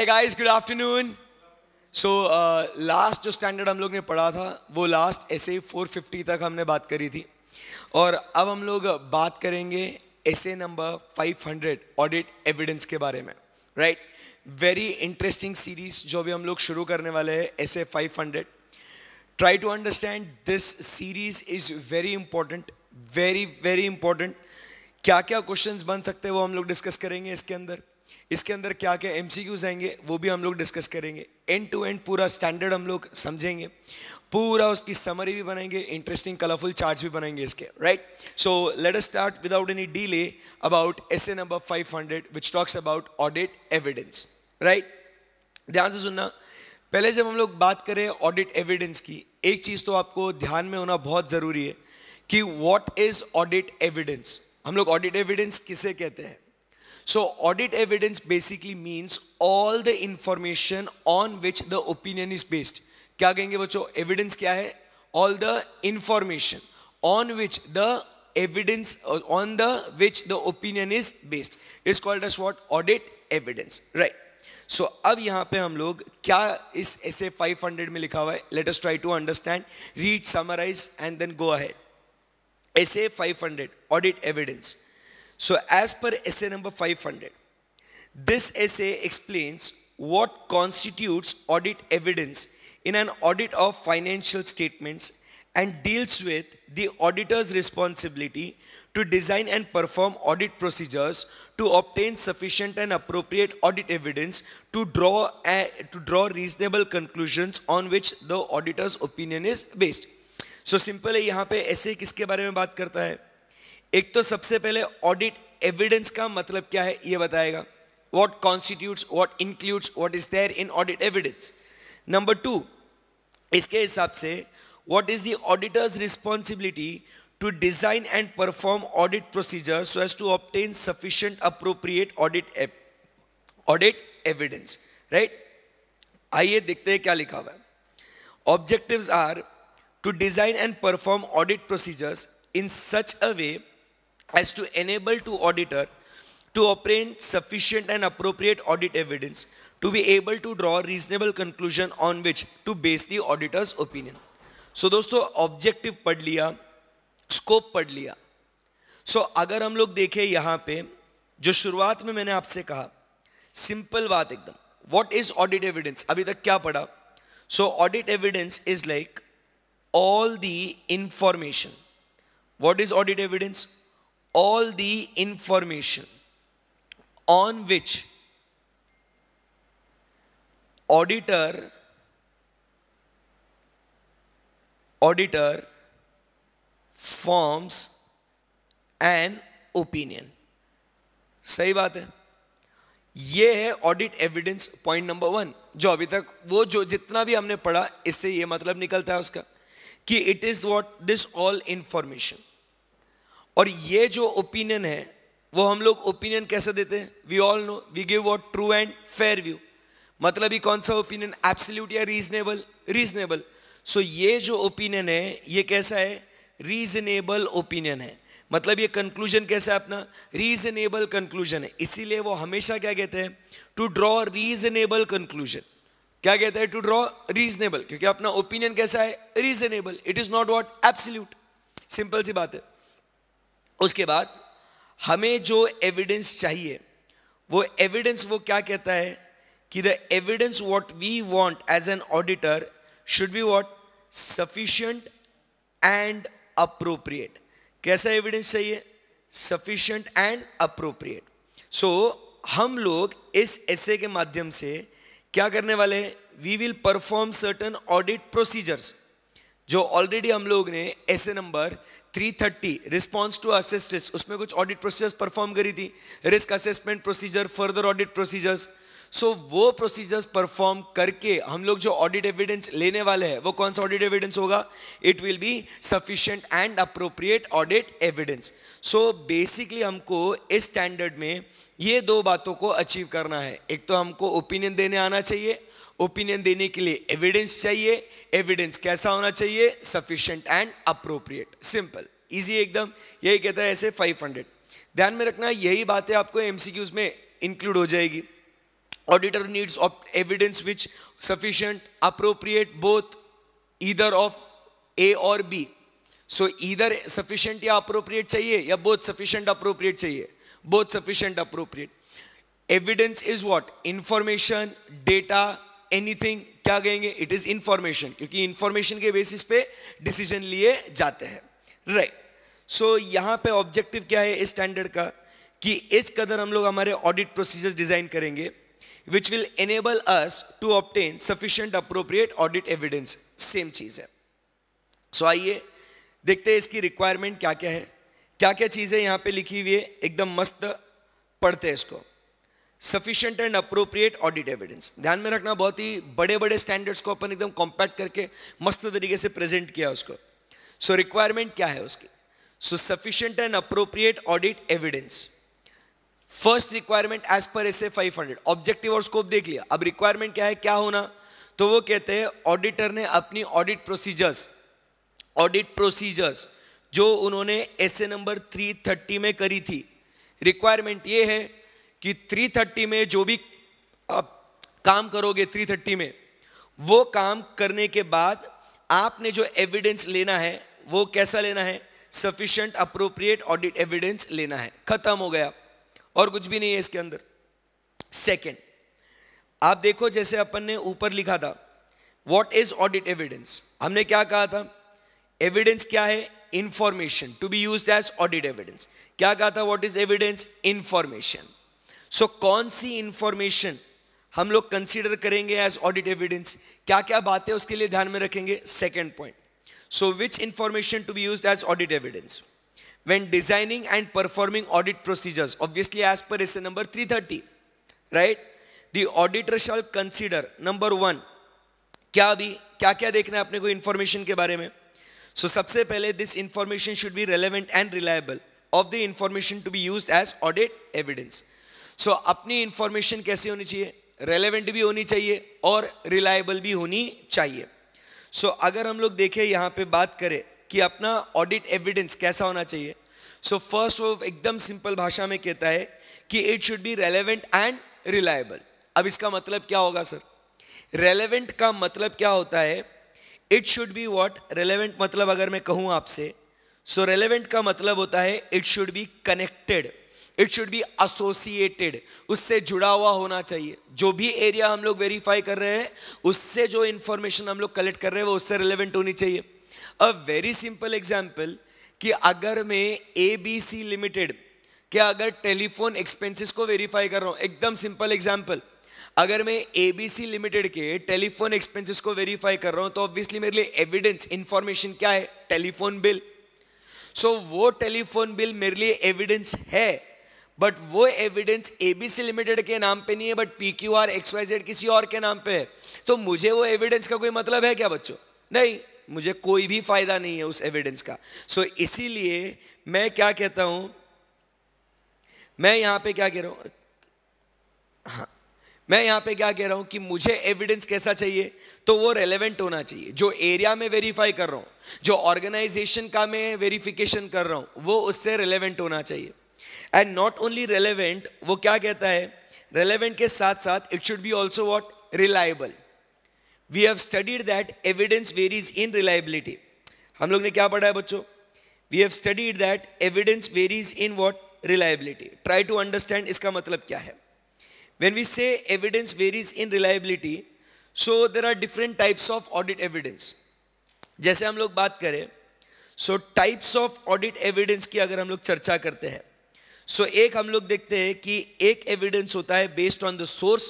हाय guys good afternoon so last जो standard हम लोग ने पढ़ा था वो last S A four fifty तक हमने बात करी थी और अब हम लोग बात करेंगे S A number five hundred audit evidence के बारे में राइट वेरी इंटरेस्टिंग सीरीज जो भी हम लोग शुरू करने वाले हैं S A five hundred try to understand this series is very important very very important क्या क्या क्वेश्चंस बन सकते हैं वो हम लोग डिस्कस करेंगे इसके अंदर इसके अंदर क्या क्या एम आएंगे वो भी हम लोग डिस्कस करेंगे एंड टू एंड पूरा स्टैंडर्ड हम लोग समझेंगे पूरा उसकी समरी भी बनाएंगे इंटरेस्टिंग कलरफुल चार्ट्स भी बनाएंगे इसके right so let us start without any delay about S A number five hundred which talks about audit evidence right ध्यान से सुनना पहले जब हम लोग बात करें ऑडिट एविडेंस की एक चीज़ तो आपको ध्यान में होना बहुत ज़रूरी है कि वॉट इज़ ऑडिट एविडेंस हम लोग ऑडिट एविडेंस किसे कहते हैं So audit evidence basically means all the information on which the opinion is based. क्या कहेंगे बच्चों एविडेंस क्या है all the information on which the evidence on the which the opinion is based is called as what audit evidence right so अब यहाँ पे हम लोग क्या इस एस ए फाइव हंड्रेड में लिखा हुआ है let us try to understand read summarise and then go ahead S A five hundred audit evidence So, as per essay number 500, this essay explains what constitutes audit evidence in an audit of financial statements and deals with the auditor's responsibility to design and perform audit procedures to obtain sufficient and appropriate audit evidence to draw, to draw reasonable conclusions on which the auditor's opinion is based. So, simply, here यहाँ is about. एक तो सबसे पहले audit evidence का मतलब क्या है ये बताएगा what constitutes what includes what is there in audit evidence number two इसके हिसाब से what is the auditor's responsibility to design and perform audit procedure so as to obtain sufficient appropriate audit audit evidence right आइए देखते हैं क्या लिखा हुआ objective are to design and perform audit procedures in such a way as to enable to auditor to obtain sufficient and appropriate audit evidence to be able to draw reasonable conclusion on which to base the auditor's opinion so, दोस्तों objective पढ़ लिया scope पढ़ लिया सो so, अगर हम लोग देखें यहाँ पे जो शुरुआत में मैंने आपसे कहा सिंपल बात एकदम वॉट इज ऑडिट एविडेंस अभी तक क्या पढ़ा so audit evidence is like all the information what is audit evidence all the information on which auditor auditor forms an opinion सही बात है ये है audit evidence point number one जो अभी तक वो जो जितना भी हमने पढ़ा इससे ये मतलब निकलता है उसका कि it is what this all information और ये जो ओपिनियन है वो हम लोग ओपिनियन कैसे देते हैं we all know we give what true and fair view मतलब ही कौन सा ओपिनियन एब्सोल्यूट या रीजनेबल रीजनेबल सो ये जो ओपिनियन है ये कैसा है रीजनेबल ओपिनियन है मतलब ये कंक्लूजन कैसा है अपना रीजनेबल कंक्लूजन है इसीलिए वो हमेशा क्या कहते हैं टू ड्रॉ रीजनेबल कंक्लूजन क्या कहते हैं टू ड्रॉ रीजनेबल क्योंकि अपना ओपिनियन कैसा है reasonable it is not what absolute simple सी बात है उसके बाद हमें जो एविडेंस चाहिए वो एविडेंस वो क्या कहता है कि the evidence what we want as an auditor should be what sufficient and appropriate कैसा एविडेंस चाहिए सफिशियंट एंड अप्रोप्रिएट सो हम लोग इस ऐसे के माध्यम से क्या करने वाले हैं we will perform certain audit procedures जो ऑलरेडी हम लोग ने ऐसे number 330 response to assessed risk उसमें कुछ ऑडिट प्रोसीजर्स परफॉर्म करी थी risk assessment procedure further audit procedures so वो प्रोसीजर्स परफॉर्म करके हम लोग जो ऑडिट एविडेंस लेने वाले हैं वो कौन सा ऑडिट एविडेंस होगा it will be sufficient and appropriate audit evidence so basically हमको इस स्टैंडर्ड में ये दो बातों को अचीव करना है एक तो हमको ओपिनियन देने आना चाहिए ओपिनियन देने के लिए एविडेंस चाहिए एविडेंस कैसा होना चाहिए sufficient and appropriate simple easy एकदम यही कहता है ऐसे 500 ध्यान में रखना यही बातें आपको एमसीक्यूज में इंक्लूड हो जाएगी auditor needs of evidence which sufficient appropriate both either of A और बी सो ईदर सफिशियंट या अप्रोप्रिएट चाहिए या बोथ सफिशियंट अप्रोप्रिएट चाहिए both sufficient appropriate evidence is what information data anything क्या कहेंगे इट इज इंफॉर्मेशन क्योंकि information के basis पे डिसीजन लिए जाते हैं राइट सो यहाँ पे ऑब्जेक्टिव क्या है इस स्टैंडर्ड का कि इस कदर हम लोग हमारे ऑडिट प्रोसीजर्स डिजाइन करेंगे which will enable us to obtain sufficient appropriate audit evidence same चीज़ है सो so, आइए देखते हैं इसकी रिक्वायरमेंट क्या क्या है क्या क्या चीज़ें यहाँ पे लिखी हुई है एकदम मस्त पढ़ते हैं इसको sufficient and appropriate audit evidence ध्यान में रखना बहुत ही बड़े बड़े स्टैंडर्ड्स को अपन एकदम कॉम्पैक्ट करके मस्त तरीके से प्रेजेंट किया उसको सो so, रिक्वायरमेंट क्या है उसकी so sufficient and appropriate audit evidence first requirement as per S A five hundred objective और स्कोप देख लिया अब रिक्वायरमेंट क्या है क्या होना तो वो कहते हैं ऑडिटर ने अपनी ऑडिट प्रोसीजर्स ऑडिट प्रोसीजर्स जो उन्होंने S A number three thirty में करी थी रिक्वायरमेंट ये है कि 3:30 में जो भी आप काम करोगे 3:30 में वो काम करने के बाद आपने जो एविडेंस लेना है वो कैसा लेना है सफिशियंट अप्रोप्रिएट ऑडिट एविडेंस लेना है खत्म हो गया और कुछ भी नहीं है इसके अंदर सेकंड आप देखो जैसे अपन ने ऊपर लिखा था वॉट इज ऑडिट एविडेंस हमने क्या कहा था एविडेंस क्या है information to be use as audit evidence क्या कहा था what is evidence information so so, कौन सी इंफॉर्मेशन हम लोग कंसीडर करेंगे एज ऑडिट एविडेंस क्या क्या बातें उसके लिए ध्यान में रखेंगे second point so which information to be use as audit evidence designing and performing audit procedures obviously as per per number three thirty right the auditor shall consider number one क्या अभी क्या क्या देखना है अपने को इन्फॉर्मेशन के बारे में सो so, सबसे पहले this information should be relevant and reliable of the information to be use as audit evidence so so, अपनी इंफॉर्मेशन कैसी होनी चाहिए रेलेवेंट भी होनी चाहिए और रिलायबल भी होनी चाहिए सो so, अगर हम लोग देखें यहाँ पे बात करें कि अपना ऑडिट एविडेंस कैसा होना चाहिए सो फर्स्ट वो एकदम सिंपल भाषा में कहता है कि it should be relevant and reliable अब इसका मतलब क्या होगा सर रेलेवेंट का मतलब क्या होता है it should be what relevant मतलब अगर मैं कहूँ आपसे सो so, रेलेवेंट का मतलब होता है it should be connected it should be associated उससे जुड़ा हुआ होना चाहिए जो भी एरिया हम लोग वेरीफाई कर रहे हैं उससे जो इंफॉर्मेशन हम लोग कलेक्ट कर रहे हैं वो उससे रिलेवेंट होनी चाहिए अ वेरी सिंपल एग्जाम्पल कि अगर मैं ए बी सी लिमिटेड क्या अगर टेलीफोन एक्सपेंसिस को वेरीफाई कर रहा हूँ एकदम सिंपल एग्जाम्पल अगर मैं एबीसी लिमिटेड के टेलीफोन एक्सपेंसिस को वेरीफाई कर रहा हूँ तो ऑब्वियसली मेरे लिए एविडेंस इंफॉर्मेशन क्या है टेलीफोन बिल सो so, वो टेलीफोन बिल मेरे लिए एविडेंस है बट वो एविडेंस एबीसी लिमिटेड के नाम पे नहीं है but P Q R X Y Z किसी और के नाम पे है तो मुझे वो एविडेंस का कोई मतलब है क्या बच्चों नहीं मुझे कोई भी फायदा नहीं है उस एविडेंस का सो so, इसीलिए मैं क्या कहता हूं मैं यहां पे क्या कह रहा हूं हाँ, मैं यहां पे क्या कह रहा हूं कि मुझे एविडेंस कैसा चाहिए तो वो रेलेवेंट होना चाहिए जो एरिया में वेरीफाई कर रहा हूं जो ऑर्गेनाइजेशन का मैं वेरीफिकेशन कर रहा हूं वो उससे रेलेवेंट होना चाहिए एंड नॉट ओनली रेलेवेंट वो क्या कहता है रेलेवेंट के साथ साथ it should be also what reliable we have studied that evidence varies in reliability हम लोग ने क्या पढ़ा है बच्चों we have studied that evidence varies in what reliability try to understand इसका मतलब क्या है when we say evidence varies in reliability so there are different types of audit evidence जैसे हम लोग बात करें so types of audit evidence की अगर हम लोग चर्चा करते हैं सो so, एक हम लोग देखते हैं कि एक एविडेंस होता है बेस्ड ऑन द सोर्स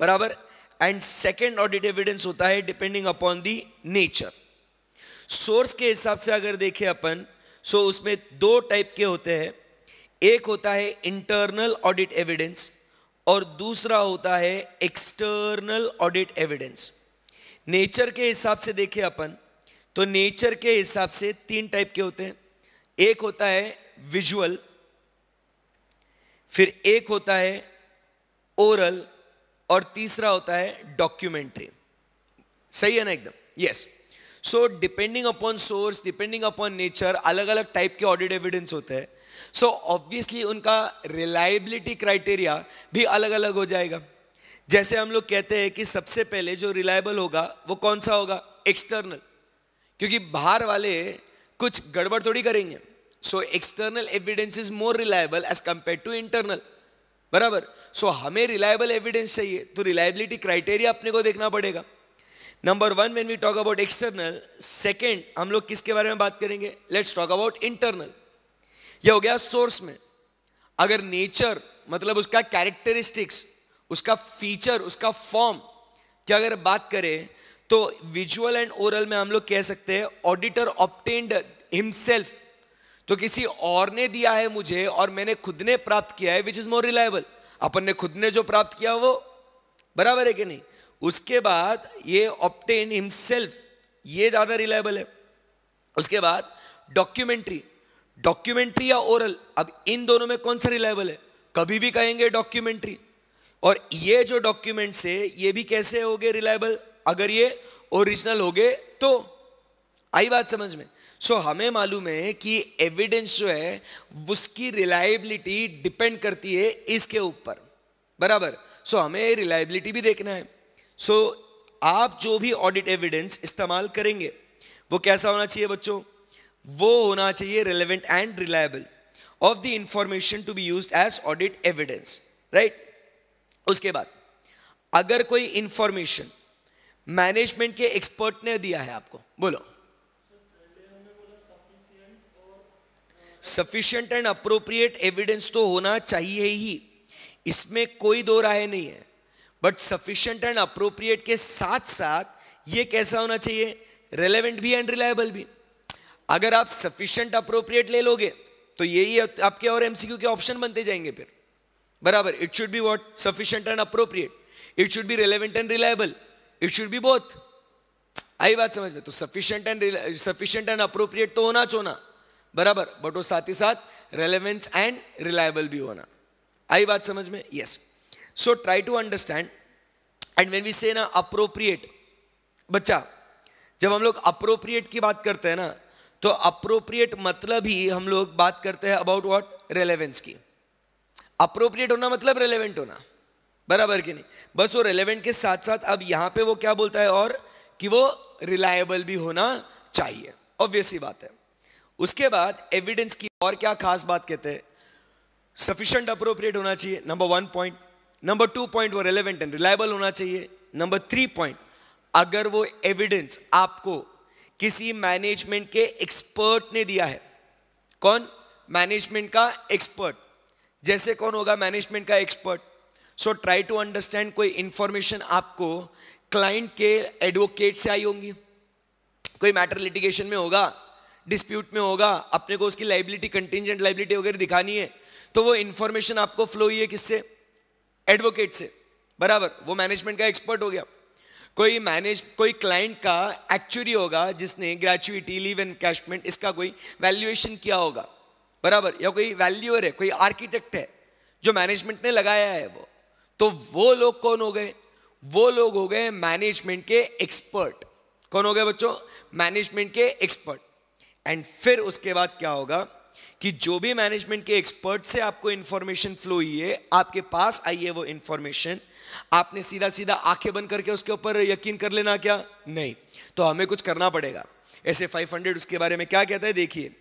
बराबर एंड सेकेंड ऑडिट एविडेंस होता है depending upon the nature source के हिसाब से अगर देखें अपन सो so उसमें दो टाइप के होते हैं एक होता है इंटरनल ऑडिट एविडेंस और दूसरा होता है एक्सटर्नल ऑडिट एविडेंस नेचर के हिसाब से देखें अपन तो नेचर के हिसाब से तीन टाइप के होते हैं एक होता है विजुअल फिर एक होता है ओरल और तीसरा होता है डॉक्यूमेंट्री सही है ना एकदम yes so depending upon source depending upon nature अलग अलग टाइप के ऑडिट एविडेंस होते हैं सो ऑब्वियसली उनका रिलायबिलिटी क्राइटेरिया भी अलग अलग हो जाएगा जैसे हम लोग कहते हैं कि सबसे पहले जो रिलायबल होगा वो कौन सा होगा एक्सटर्नल क्योंकि बाहर वाले कुछ गड़बड़ थोड़ी करेंगे so external evidence is more reliable as compare to internal बराबर सो so, हमें रिलायबल एविडेंस चाहिए तो रिलायबिलिटी क्राइटेरिया अपने को देखना पड़ेगा number one when we talk about external second हम लोग किसके बारे में बात करेंगे लेट्स टॉक अबाउट इंटरनल ये हो गया सोर्स में अगर नेचर मतलब उसका कैरेक्टरिस्टिक्स उसका फीचर उसका फॉर्म की अगर बात करें तो विजुअल एंड ओरल में हम लोग कह सकते हैं ऑडिटर ऑप्टेंड हिमसेल्फ जो तो किसी और ने दिया है मुझे और मैंने खुद ने प्राप्त किया है विच इज मोर रिलायबल अपन ने खुद ने जो प्राप्त किया वो बराबर है कि नहीं उसके बाद ये ऑप्टेन हिमसेल्फ ये ज्यादा रिलायबल है उसके बाद डॉक्यूमेंट्री डॉक्यूमेंट्री या ओरल अब इन दोनों में कौन सा रिलायबल है कभी भी कहेंगे डॉक्यूमेंट्री और ये जो डॉक्यूमेंट्स है ये भी कैसे हो गए रिलायबल अगर ये ओरिजिनल हो गए तो आई बात समझ में सो so, हमें मालूम है कि एविडेंस जो है उसकी रिलायबिलिटी डिपेंड करती है इसके ऊपर बराबर सो so, हमें रिलायबिलिटी भी देखना है सो so, आप जो भी ऑडिट एविडेंस इस्तेमाल करेंगे वो कैसा होना चाहिए बच्चों वो होना चाहिए relevant and reliable of the information to be use as audit evidence right उसके बाद अगर कोई इंफॉर्मेशन मैनेजमेंट के एक्सपर्ट ने दिया है आपको बोलो सफिशियंट एंड अप्रोप्रिएट एविडेंस तो होना चाहिए ही इसमें कोई दो राय नहीं है बट सफिशियंट एंड अप्रोप्रिएट के साथ साथ ये कैसा होना चाहिए रेलेवेंट भी एंड रिलायबल भी अगर आप सफिशियंट अप्रोप्रिएट ले लोगे तो यही आपके और एमसीक्यू के ऑप्शन बनते जाएंगे फिर बराबर it should be what sufficient and appropriate it should be relevant and reliable it should be both आई बात समझ में तो sufficient and sufficient and appropriate तो होना चोना बराबर बट वो साथ ही साथ रेलेवेंस एंड रिलायबल भी होना आई बात समझ में yes so try to understand and when we say ना अप्रोप्रिएट बच्चा जब हम लोग अप्रोप्रिएट की बात करते हैं ना तो अप्रोप्रिएट मतलब ही हम लोग बात करते हैं अबाउट वॉट रेलेवेंस की अप्रोप्रिएट होना मतलब रेलेवेंट होना बराबर कि नहीं बस वो रेलेवेंट के साथ साथ अब यहां पे वो क्या बोलता है और कि वो रिलायबल भी होना चाहिए ऑब्वियस ही बात है उसके बाद एविडेंस की और क्या खास बात कहते हैं सफिशेंट अप्रोप्रिएट होना चाहिए number one point number two point वो रिलेवेंट एंड रिलायबल होना चाहिए नंबर थ्री पॉइंट अगर वो एविडेंस आपको किसी मैनेजमेंट के एक्सपर्ट ने दिया है कौन मैनेजमेंट का एक्सपर्ट जैसे कौन होगा मैनेजमेंट का expert so try to understand कोई इंफॉर्मेशन आपको क्लाइंट के एडवोकेट से आई होंगी कोई मैटर लिटिगेशन में होगा डिस्प्यूट में होगा अपने को उसकी लाइबिलिटी कंटिजेंट लाइबिलिटी वगैरह दिखानी है तो वो इन्फॉर्मेशन आपको फ्लो ही है किससे एडवोकेट से बराबर वो मैनेजमेंट का एक्सपर्ट हो गया कोई मैनेज कोई क्लाइंट का एक्चुअली होगा जिसने ग्रेचुअटी लीव एंड कैशमेंट इसका कोई वैल्यूएशन किया होगा बराबर या कोई वैल्यूअर है कोई आर्किटेक्ट है जो मैनेजमेंट ने लगाया है वो तो वो लोग कौन हो गए वो लोग हो गए मैनेजमेंट के एक्सपर्ट कौन हो गए बच्चों मैनेजमेंट के एक्सपर्ट एंड फिर उसके बाद क्या होगा कि जो भी मैनेजमेंट के एक्सपर्ट से आपको इंफॉर्मेशन फ्लो हुई है आपके पास आई है वो इंफॉर्मेशन आपने सीधा सीधा आंखें बंद करके उसके ऊपर यकीन कर लेना क्या नहीं तो हमें कुछ करना पड़ेगा ऐसे 500 उसके बारे में क्या कहता है देखिए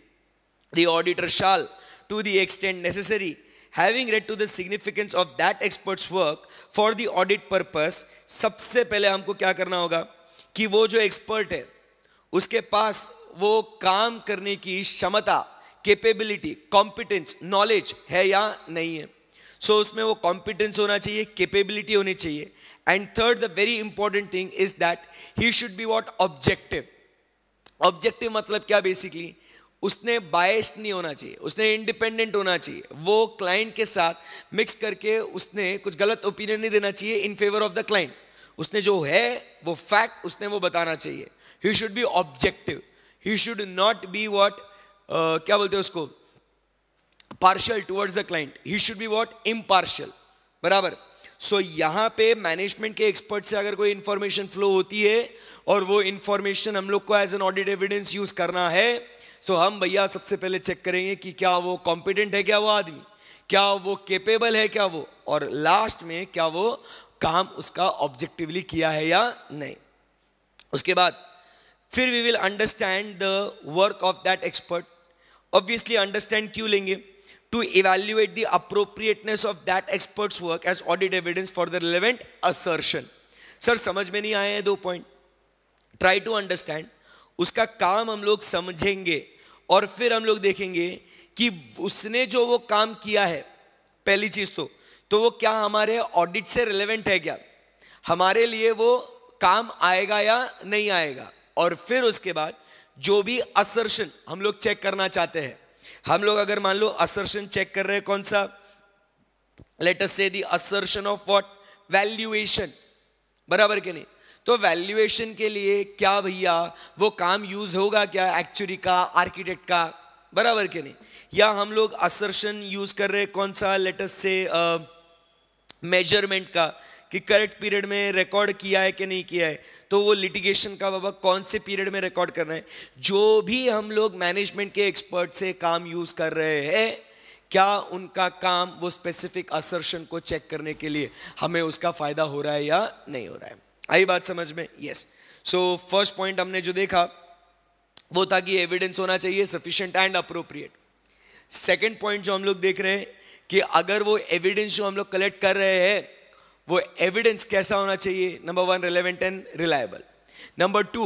the auditor shall to the extent necessary having regard to the significance of that expert's work for the audit purpose सबसे पहले हमको क्या करना होगा कि वो जो एक्सपर्ट है उसके पास वो काम करने की क्षमता कैपेबिलिटी कॉम्पिटेंस नॉलेज है या नहीं है सो so, उसमें वो कॉम्पिटेंस होना चाहिए कैपेबिलिटी होनी चाहिए and third the very important thing is that he should be what objective objective मतलब क्या बेसिकली उसने बायस्ड नहीं होना चाहिए उसने इंडिपेंडेंट होना चाहिए वो क्लाइंट के साथ मिक्स करके उसने कुछ गलत ओपिनियन नहीं देना चाहिए in favour of the client उसने जो है वो फैक्ट उसने वो बताना चाहिए he should be objective he should not be what क्या बोलते हैं उसको partial towards the client he should be what impartial बराबर सो so, यहां पे मैनेजमेंट के एक्सपर्ट से अगर कोई इन्फॉर्मेशन फ्लो होती है और वो इंफॉर्मेशन हम लोग को as an audit evidence use करना है तो हम भैया सबसे पहले चेक करेंगे कि क्या वो कॉम्पिटेंट है क्या वो आदमी क्या वो केपेबल है क्या वो और लास्ट में क्या वो काम उसका ऑब्जेक्टिवली किया है या नहीं उसके बाद फिर we will understand the work of that expert obviously understand क्यों लेंगे to evaluate the appropriateness of that expert's work as audit evidence for the relevant assertion sir समझ में नहीं आए हैं दो पॉइंट ट्राई टू अंडरस्टैंड उसका काम हम लोग समझेंगे और फिर हम लोग देखेंगे कि उसने जो वो काम किया है पहली चीज तो तो वो क्या हमारे ऑडिट से रिलेवेंट है क्या हमारे लिए वो काम आएगा या नहीं आएगा और फिर उसके बाद जो भी असर्शन हम लोग चेक करना चाहते हैं हम लोग अगर मान लो असर्शन चेक कर रहे हैं कौन सा let's say the assertion of what valuation बराबर के नहीं तो वैल्यूएशन के लिए क्या भैया वो काम यूज होगा क्या एक्चुअली का आर्किटेक्ट का बराबर के नहीं या हम लोग असर्शन यूज कर रहे कौन सा लेटस से मेजरमेंट uh, का कि करेक्ट पीरियड में रिकॉर्ड किया है कि नहीं किया है तो वो लिटिगेशन का बाबा कौन से पीरियड में रिकॉर्ड करना है जो भी हम लोग मैनेजमेंट के एक्सपर्ट से काम यूज़ कर रहे हैं क्या उनका काम वो स्पेसिफिक असर्शन को चेक करने के लिए हमें उसका फ़ायदा हो रहा है या नहीं हो रहा है आई बात समझ में यस सो फर्स्ट पॉइंट हमने जो देखा वो था कि एविडेंस होना चाहिए sufficient and appropriate second point जो हम लोग देख रहे हैं कि अगर वो एविडेंस जो हम लोग कलेक्ट कर रहे हैं वो एविडेंस कैसा होना चाहिए number one relevant and reliable number two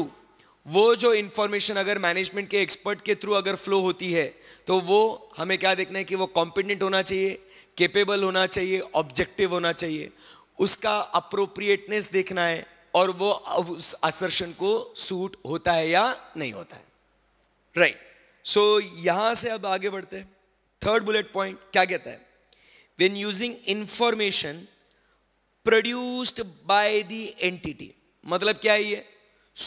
वो जो इन्फॉर्मेशन अगर मैनेजमेंट के एक्सपर्ट के थ्रू अगर फ्लो होती है तो वो हमें क्या देखना है कि वो कॉम्पिटेंट होना चाहिए केपेबल होना चाहिए ऑब्जेक्टिव होना चाहिए उसका अप्रोप्रिएटनेस देखना है और वो उस असर्शन को सूट होता है या नहीं होता है राइट right. सो so, यहां से अब आगे बढ़ते हैं थर्ड बुलेट पॉइंट क्या कहता है when using information produced by the entity मतलब क्या है ये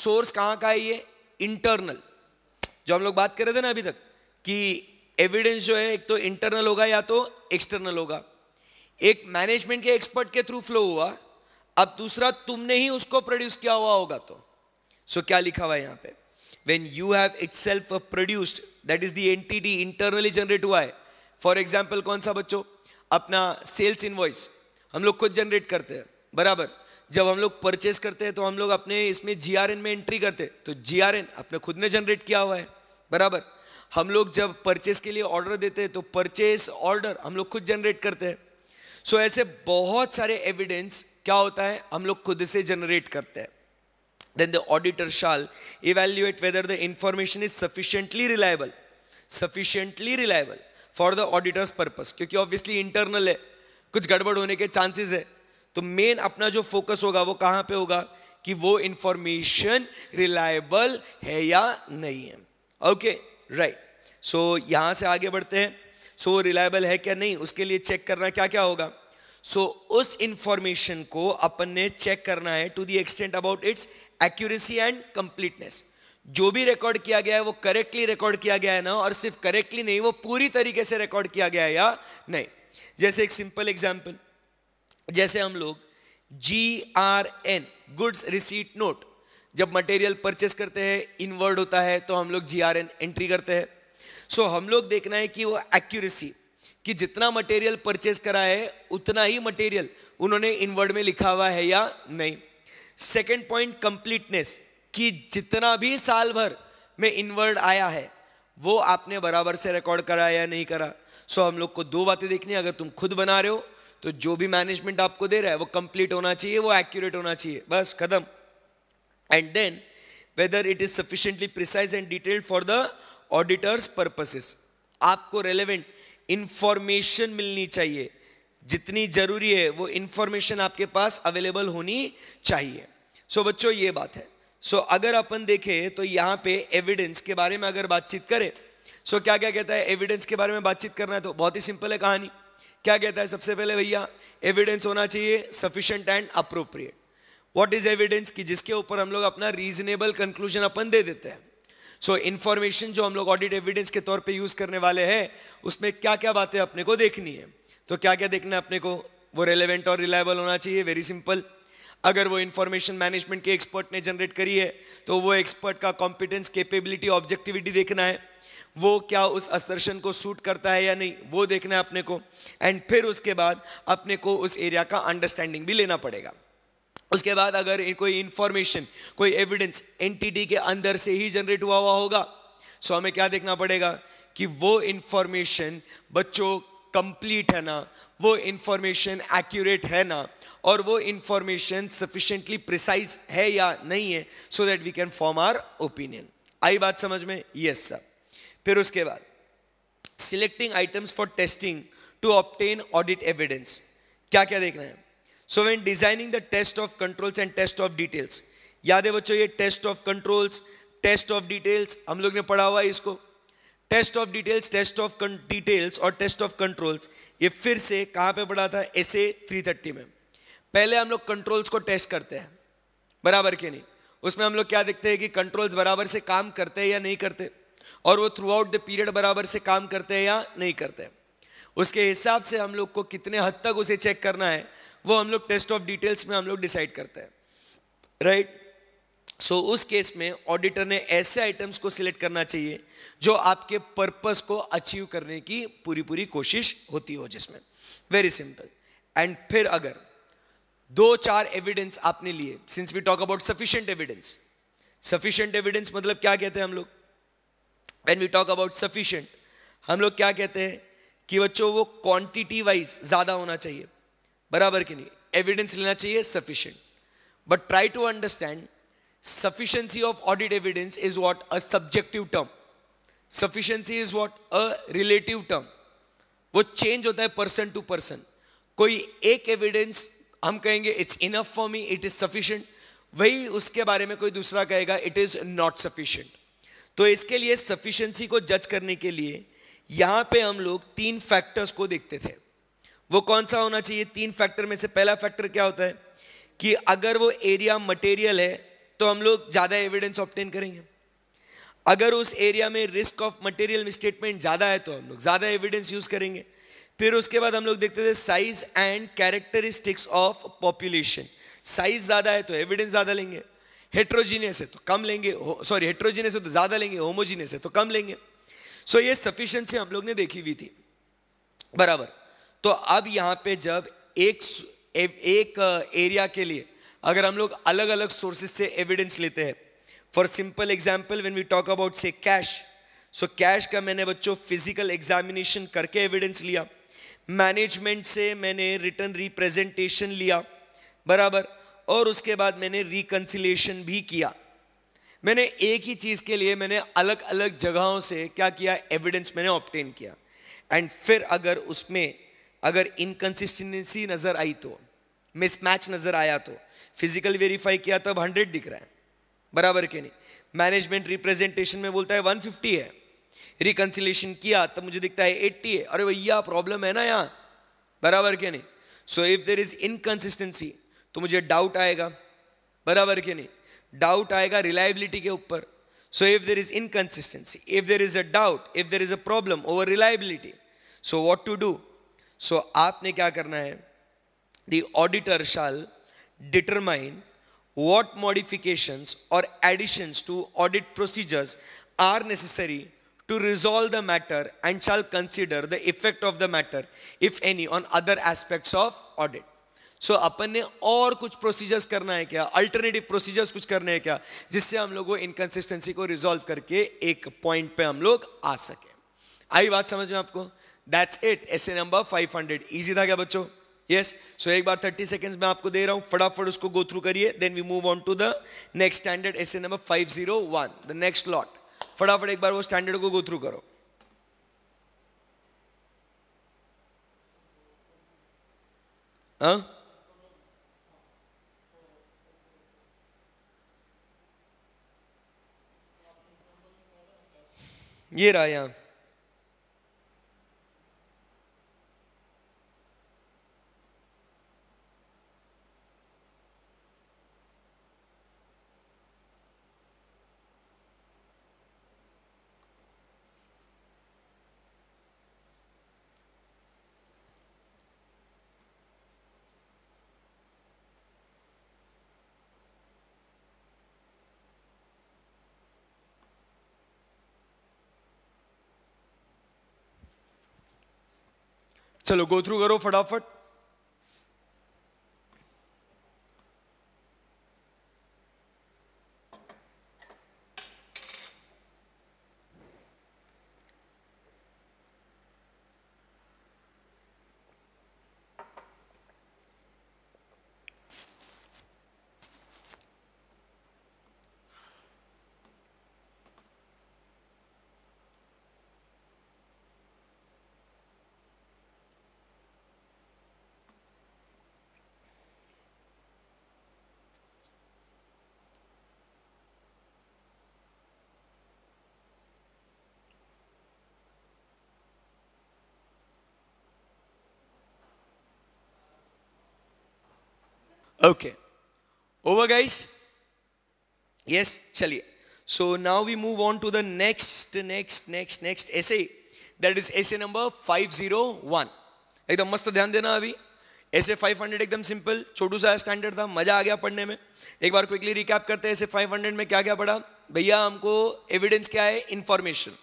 सोर्स कहां का है ये इंटरनल जो हम लोग बात कर रहे थे ना अभी तक कि एविडेंस जो है एक तो इंटरनल होगा या तो एक्सटर्नल होगा एक मैनेजमेंट के एक्सपर्ट के थ्रू फ्लो हुआ अब दूसरा तुमने ही उसको प्रोड्यूस किया हुआ होगा तो सो so, क्या लिखा हुआ है यहां पे when you have itself produced that is the entity internally generate हुआ है फॉर एग्जाम्पल कौन सा बच्चों अपना सेल्स इनवॉइस हम लोग खुद जनरेट करते हैं बराबर जब हम लोग परचेस करते हैं तो हम लोग अपने इसमें जीआरएन में एंट्री करते हैं तो जीआरएन अपने खुद ने जनरेट किया हुआ है बराबर हम लोग जब परचेस के लिए ऑर्डर देते हैं तो परचेस ऑर्डर हम लोग खुद जनरेट करते हैं सो so, ऐसे बहुत सारे एविडेंस क्या होता है हम लोग खुद से जनरेट करते हैं then the auditor shall evaluate whether the information is sufficiently reliable sufficiently reliable for the auditor's purpose क्योंकि ऑब्वियसली इंटरनल है कुछ गड़बड़ होने के चांसेस है तो मेन अपना जो फोकस होगा वो कहां पे होगा कि वो इंफॉर्मेशन रिलायबल है या नहीं है ओके राइट सो यहां से आगे बढ़ते हैं सो so, रिलायबल है क्या नहीं उसके लिए चेक करना क्या क्या होगा सो so, उस इंफॉर्मेशन को अपन ने चेक करना है to the extent about its accuracy and completeness जो भी रिकॉर्ड किया गया है वो करेक्टली रिकॉर्ड किया गया है ना और सिर्फ करेक्टली नहीं वो पूरी तरीके से रिकॉर्ड किया गया है या नहीं जैसे एक सिंपल एग्जाम्पल जैसे हम लोग G R N goods receipt note जब मटेरियल परचेस करते हैं इनवर्ड होता है तो हम लोग जी आर एन एंट्री करते हैं सो so, हम लोग देखना है कि वो एक्यूरेसी कि जितना मटेरियल परचेस करा है उतना ही मटेरियल उन्होंने इनवर्ड में लिखा हुआ है या नहीं सेकेंड पॉइंट कंप्लीटनेस कि जितना भी साल भर में इनवर्ड आया है वो आपने बराबर से रिकॉर्ड करा या नहीं करा सो हम लोग को दो बातें देखनी है अगर तुम खुद बना रहे हो तो जो भी मैनेजमेंट आपको दे रहा है वो कंप्लीट होना चाहिए वो एक्यूरेट होना चाहिए बस कदम and then whether it is sufficiently precise and detailed for the auditors purposes आपको रेलेवेंट इंफॉर्मेशन मिलनी चाहिए जितनी जरूरी है वो इंफॉर्मेशन आपके पास अवेलेबल होनी चाहिए सो so, बच्चों ये बात है सो so, अगर अपन देखें तो यहाँ पे एविडेंस के बारे में अगर बातचीत करें सो क्या क्या कहता है एविडेंस के बारे में बातचीत करना है तो बहुत ही सिंपल है कहानी क्या कहता है सबसे पहले भैया एविडेंस होना चाहिए sufficient and appropriate what is evidence कि जिसके ऊपर हम लोग अपना रीजनेबल कंक्लूजन अपन दे देते हैं सो so, इन्फॉर्मेशन जो हम लोग ऑडिट एविडेंस के तौर पे यूज़ करने वाले हैं उसमें क्या क्या बातें अपने को देखनी है तो क्या क्या देखना है अपने को वो रेलिवेंट और रिलायबल होना चाहिए वेरी सिंपल अगर वो इन्फॉर्मेशन मैनेजमेंट के एक्सपर्ट ने जनरेट करी है तो वो एक्सपर्ट का कॉम्पिटेंस केपेबिलिटी ऑब्जेक्टिविटी देखना है वो क्या उस असदर्शन को सूट करता है या नहीं वो देखना है अपने को एंड फिर उसके बाद अपने को उस एरिया का अंडरस्टैंडिंग भी लेना पड़ेगा उसके बाद अगर कोई इंफॉर्मेशन कोई एविडेंस एंटिटी के अंदर से ही जनरेट हुआ हुआ होगा सो तो हमें क्या देखना पड़ेगा कि वो इंफॉर्मेशन बच्चों कंप्लीट है ना वो इंफॉर्मेशन एक्यूरेट है ना और वो इंफॉर्मेशन सफिशेंटली प्रिसाइज है या नहीं है so that we can form our opinion आई बात समझ में यस yes, सर फिर उसके बाद selecting items for testing to obtain audit evidence क्या क्या देखना है so when designing the test of controls and test of details याद है बच्चों ये test of controls test of details हम लोग ने पढ़ा हुआ है इसको test of details test of details और टेस्ट ऑफ कंट्रोल्स ये फिर से कहाँ पे पढ़ा था एस ए थ्री थर्टी में पहले हम लोग कंट्रोल्स को टेस्ट करते हैं बराबर के नहीं उसमें हम लोग क्या देखते हैं कि कंट्रोल्स बराबर से काम करते हैं या नहीं करते है? और वो थ्रू आउट द पीरियड बराबर से काम करते हैं या नहीं करते हैं उसके हिसाब से हम लोग को कितने हद तक उसे चेक करना है वो हम लोग टेस्ट ऑफ डिटेल्स में हम लोग डिसाइड करते हैं राइट right? सो so, उस केस में ऑडिटर ने ऐसे आइटम्स को सिलेक्ट करना चाहिए जो आपके पर्पस को अचीव करने की पूरी पूरी कोशिश होती हो जिसमें वेरी सिंपल एंड फिर अगर दो चार एविडेंस आपने लिए since we talk about sufficient evidence sufficient evidence मतलब क्या कहते हैं हम लोग when we talk about sufficient हम लोग क्या कहते हैं कि बच्चों वो क्वांटिटी वाइज ज़्यादा होना चाहिए बराबर की नहीं एविडेंस लेना चाहिए sufficient but try to understand sufficiency of audit evidence is what a subjective term sufficiency is what a relative term वो चेंज होता है पर्सन टू पर्सन कोई एक एविडेंस हम कहेंगे it's enough for me it is sufficient वही उसके बारे में कोई दूसरा कहेगा इट इज नॉट सफिशियंट तो इसके लिए सफिशेंसी को जज करने के लिए यहाँ पे हम लोग तीन फैक्टर्स को देखते थे वो कौन सा होना चाहिए तीन फैक्टर में से पहला फैक्टर क्या होता है कि अगर वो एरिया मटेरियल है तो हम लोग ज़्यादा एविडेंस ऑप्टेन करेंगे अगर उस एरिया में रिस्क ऑफ मटेरियल स्टेटमेंट ज़्यादा है तो हम लोग ज़्यादा एविडेंस यूज़ करेंगे फिर उसके बाद हम लोग देखते थे size and characteristics of population size ज़्यादा है तो एविडेंस ज़्यादा लेंगे हेट्रोजीनियस है तो कम लेंगे सॉरी हेट्रोजीनियस है तो ज़्यादा लेंगे होमोजीनियस है तो कम लेंगे सो so, ये सफिशियंसी हम लोग ने देखी हुई थी बराबर तो अब यहां पे जब एक ए, एक एरिया के लिए अगर हम लोग अलग अलग सोर्सेस से एविडेंस लेते हैं for simple example when we talk about say cash so cash का मैंने बच्चों फिजिकल एग्जामिनेशन करके एविडेंस लिया मैनेजमेंट से मैंने रिटर्न रिप्रेजेंटेशन लिया बराबर और उसके बाद मैंने रिकन्सिलेशन भी किया मैंने एक ही चीज़ के लिए मैंने अलग अलग जगहों से क्या किया एविडेंस मैंने ऑप्टेन किया एंड फिर अगर उसमें अगर इनकन्सिस्टेंसी नज़र आई तो मिसमैच नज़र आया तो फिजिकल वेरीफाई किया तब हंड्रेड दिख रहा है बराबर के नहीं मैनेजमेंट रिप्रेजेंटेशन में बोलता है वन फिफ्टी है रिकन्सिलेशन किया तब मुझे दिखता है एट्टी है अरे भैया प्रॉब्लम है ना यहाँ बराबर के नहीं so if there is inconsistency तो मुझे डाउट आएगा बराबर के नहीं डाउट आएगा रिलायबिलिटी के ऊपर so if there is inconsistency if there is a doubt if there is a problem over reliability so what to do so आपने क्या करना है the auditor shall determine what modification और addition to audit procedures are necessary to resolve the matter and shall consider the effect of the matter if any on other aspect of audit so so, अपन ने और कुछ procedures करना है क्या alternative procedures कुछ करने हैं क्या जिससे हम लोग इनकन्सिस्टेंसी को रिजोल्व करके एक पॉइंट पे हम लोग आ सके आई बात समझ में आपको that's it S number 500 hundred easy था क्या बच्चों यस yes. सो so, एक बार 30 सेकेंड्स में आपको दे रहा हूँ फटाफट उसको गो थ्रू करिए then we move on to the next standard S number 501 the next lot फटाफट एक बार वो स्टैंडर्ड को गो थ्रू करो हाँ huh? ये रहा यहाँ चलो गो थ्रू करो फटाफट ओके ओवर गाइस यस चलिए so now we move on to the next next next next SA that is SA number five zero one एकदम मस्त ध्यान देना अभी ऐसे 500 एकदम सिंपल छोटू सा स्टैंडर्ड था मजा आ गया पढ़ने में एक बार क्विकली रिकैप करते हैं ऐसे 500 में क्या क्या पढ़ा भैया हमको एविडेंस क्या है इन्फॉर्मेशन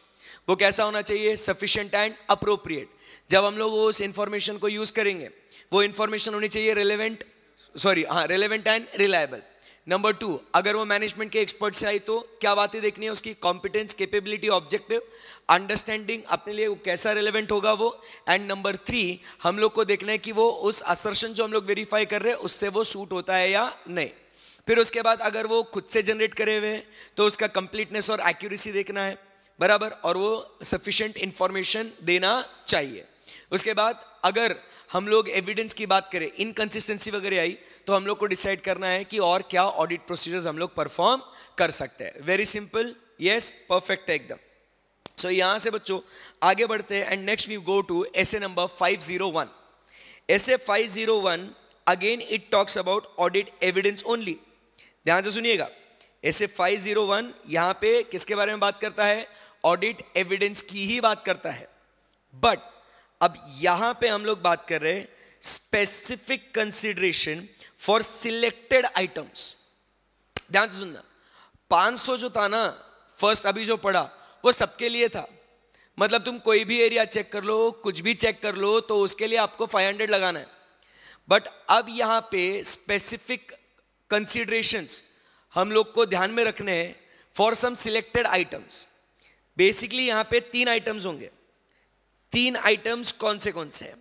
वो कैसा होना चाहिए सफिशियंट एंड अप्रोप्रिएट जब हम लोग उस इन्फॉर्मेशन को यूज़ करेंगे वो इन्फॉर्मेशन होनी चाहिए रिलेवेंट सॉरी हाँ relevant and reliable number two अगर वो मैनेजमेंट के एक्सपर्ट से आई तो क्या बातें देखनी है उसकी कॉम्पिटेंस केपेबिलिटी ऑब्जेक्टिव अंडरस्टैंडिंग अपने लिए वो कैसा रेलिवेंट होगा वो एंड नंबर थ्री हम लोग को देखना है कि वो उस असर्शन जो हम लोग वेरीफाई कर रहे हैं उससे वो सूट होता है या नहीं फिर उसके बाद अगर वो खुद से जनरेट करे हुए हैं तो उसका कंप्लीटनेस और एक्यूरेसी देखना है बराबर और वो सफिशेंट इंफॉर्मेशन देना चाहिए उसके बाद अगर हम लोग एविडेंस की बात करें इनकन्सिस्टेंसी वगैरह आई तो हम लोग को डिसाइड करना है कि और क्या ऑडिट प्रोसीजर्स हम लोग परफॉर्म कर सकते हैं वेरी सिंपल यस परफेक्ट है एकदम सो so, यहाँ से बच्चों आगे बढ़ते हैं and next we go to S number five zero one S A five zero one again it talks about audit evidence only ध्यान से सुनिएगा S A five zero one पे किसके बारे में बात करता है ऑडिट एविडेंस की ही बात करता है बट अब यहां पे हम लोग बात कर रहे हैं specific consideration for selected items ध्यान से सुनना 500 जो था ना फर्स्ट अभी जो पढ़ा वो सबके लिए था मतलब तुम कोई भी एरिया चेक कर लो कुछ भी चेक कर लो तो उसके लिए आपको 500 लगाना है बट अब यहां पे स्पेसिफिक कंसिडरेशंस हम लोग को ध्यान में रखने हैं for some selected items basically यहां पे तीन आइटम्स होंगे तीन आइटम्स कौन से कौन से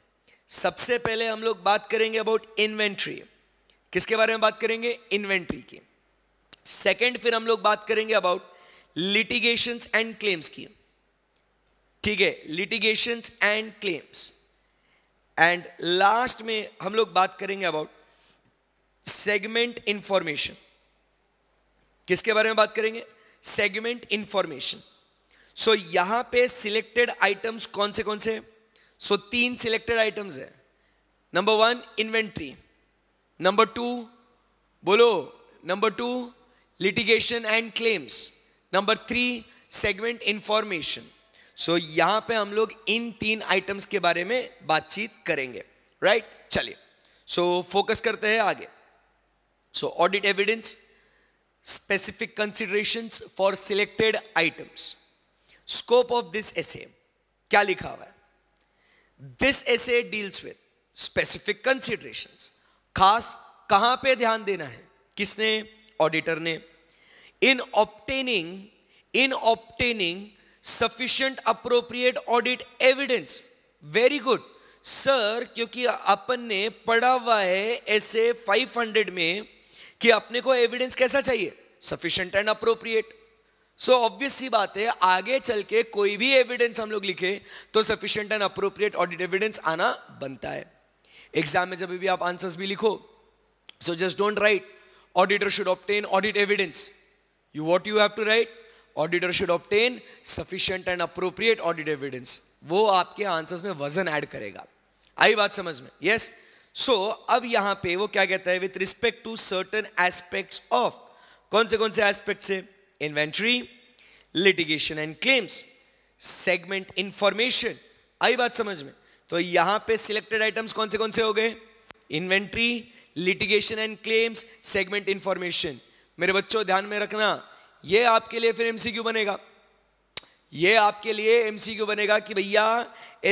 सबसे पहले हम लोग बात करेंगे अबाउट इन्वेंट्री किसके बारे में बात करेंगे इन्वेंट्री की सेकंड फिर हम लोग बात करेंगे अबाउट लिटिगेशन एंड क्लेम्स की ठीक है litigation and claims and last में हम लोग बात करेंगे अबाउट सेगमेंट इंफॉर्मेशन किसके बारे में बात करेंगे सेगमेंट इंफॉर्मेशन सो so, यहां पे सिलेक्टेड आइटम्स कौन से कौन से सो so, तीन सिलेक्टेड आइटम्स है number one inventory number two बोलो number two litigation and claims number three segment information so यहां पे हम लोग इन तीन आइटम्स के बारे में बातचीत करेंगे राइट right? चलिए सो so, फोकस करते हैं आगे so audit evidence specific consideration for selected items scope of this SA क्या लिखा हुआ है this SA deals with specific consideration खास कहां पे ध्यान देना है किसने ऑडिटर ने in obtaining in obtaining sufficient appropriate audit evidence very good sir क्योंकि अपन ने पढ़ा हुआ है ऐसे 500 में कि अपने को एविडेंस कैसा चाहिए sufficient and appropriate so obvious सी बात है आगे चल के कोई भी एविडेंस हम लोग लिखे तो sufficient and appropriate audit evidence आना बनता है एग्जाम में जब भी आप आंसर्स भी लिखो so just don't write auditor should obtain audit evidence you what you have to write auditor should obtain sufficient and appropriate audit evidence वो आपके आंसर्स में वजन ऐड करेगा आई बात समझ में यस yes? सो so, अब यहां पे वो क्या कहता है with respect to certain aspects of कौन से कौन से एस्पेक्ट है inventory litigation and claims segment information आई बात समझ में तो यहां पे सिलेक्टेड आइटम्स कौन से कौन से हो गए inventory litigation and claims segment information मेरे बच्चों ध्यान में रखना ये आपके लिए फिर एमसीक्यू बनेगा ये आपके लिए एमसीक्यू बनेगा कि भैया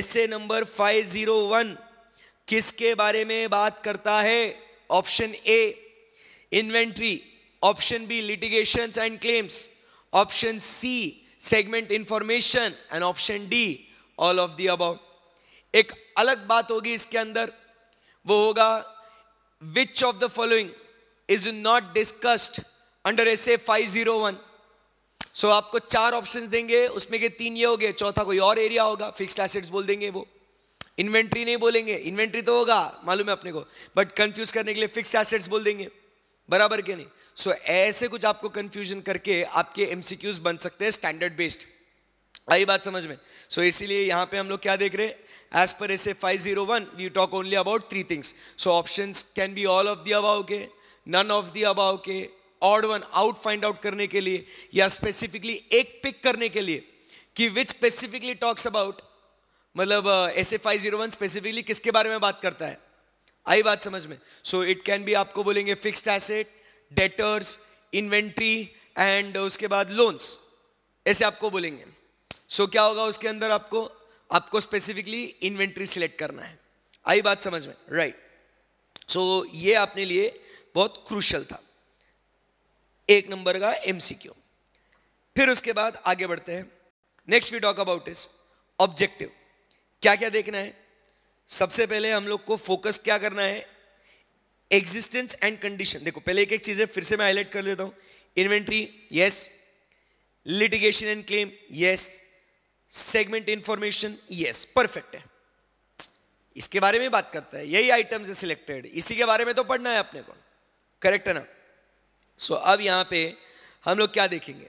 एसए नंबर 501 किसके बारे में बात करता है option A inventory option B litigation and claims option C segment information and option D all of the above एक अलग बात होगी इसके अंदर वो होगा which of the following is not discussed under S A five zero one so आपको चार ऑप्शन देंगे उसमें के तीन ये हो गए चौथा कोई और एरिया होगा फिक्स एसेट्स बोल देंगे वो इन्वेंट्री नहीं बोलेंगे इन्वेंट्री तो होगा मालूम है अपने को बट कंफ्यूज करने के लिए फिक्स एसेट्स बोल देंगे बराबर के नहीं सो so, ऐसे कुछ आपको कंफ्यूजन करके आपके एमसीक्यूज बन सकते हैं स्टैंडर्ड बेस्ड आई बात समझ में सो so, इसीलिए यहां पे हम लोग क्या देख रहे हैं as per S A five zero one we talk only about three things so option can be all of the above के नन ऑफ दी अबाउ के odd one out find out करने के लिए या स्पेसिफिकली एक pick करने के लिए कि विच स्पेसिफिकली टॉक्स अबाउट मतलब S A five zero one specifically किसके बारे में बात करता है आई बात समझ में सो इट कैन भी आपको बोलेंगे fixed asset debtors inventory and उसके बाद लोन्स ऐसे आपको बोलेंगे सो so, क्या होगा उसके अंदर आपको आपको स्पेसिफिकली इन्वेंट्री सिलेक्ट करना है आई बात समझ में राइट right. सो so, ये आपने लिए बहुत क्रूशल था एक नंबर का एमसीक्यू फिर उसके बाद आगे बढ़ते हैं next we talk about is objective क्या क्या देखना है सबसे पहले हम लोग को फोकस क्या करना है एग्जिस्टेंस एंड कंडीशन देखो पहले एक एक चीज़ है फिर से मैं हाईलाइट कर देता हूं inventory yes litigation and claim yes segment information yes perfect है इसके बारे में बात करता है यही आइटम्स है सिलेक्टेड इसी के बारे में तो पढ़ना है अपने को करेक्ट है ना सो so, अब यहां पे हम लोग क्या देखेंगे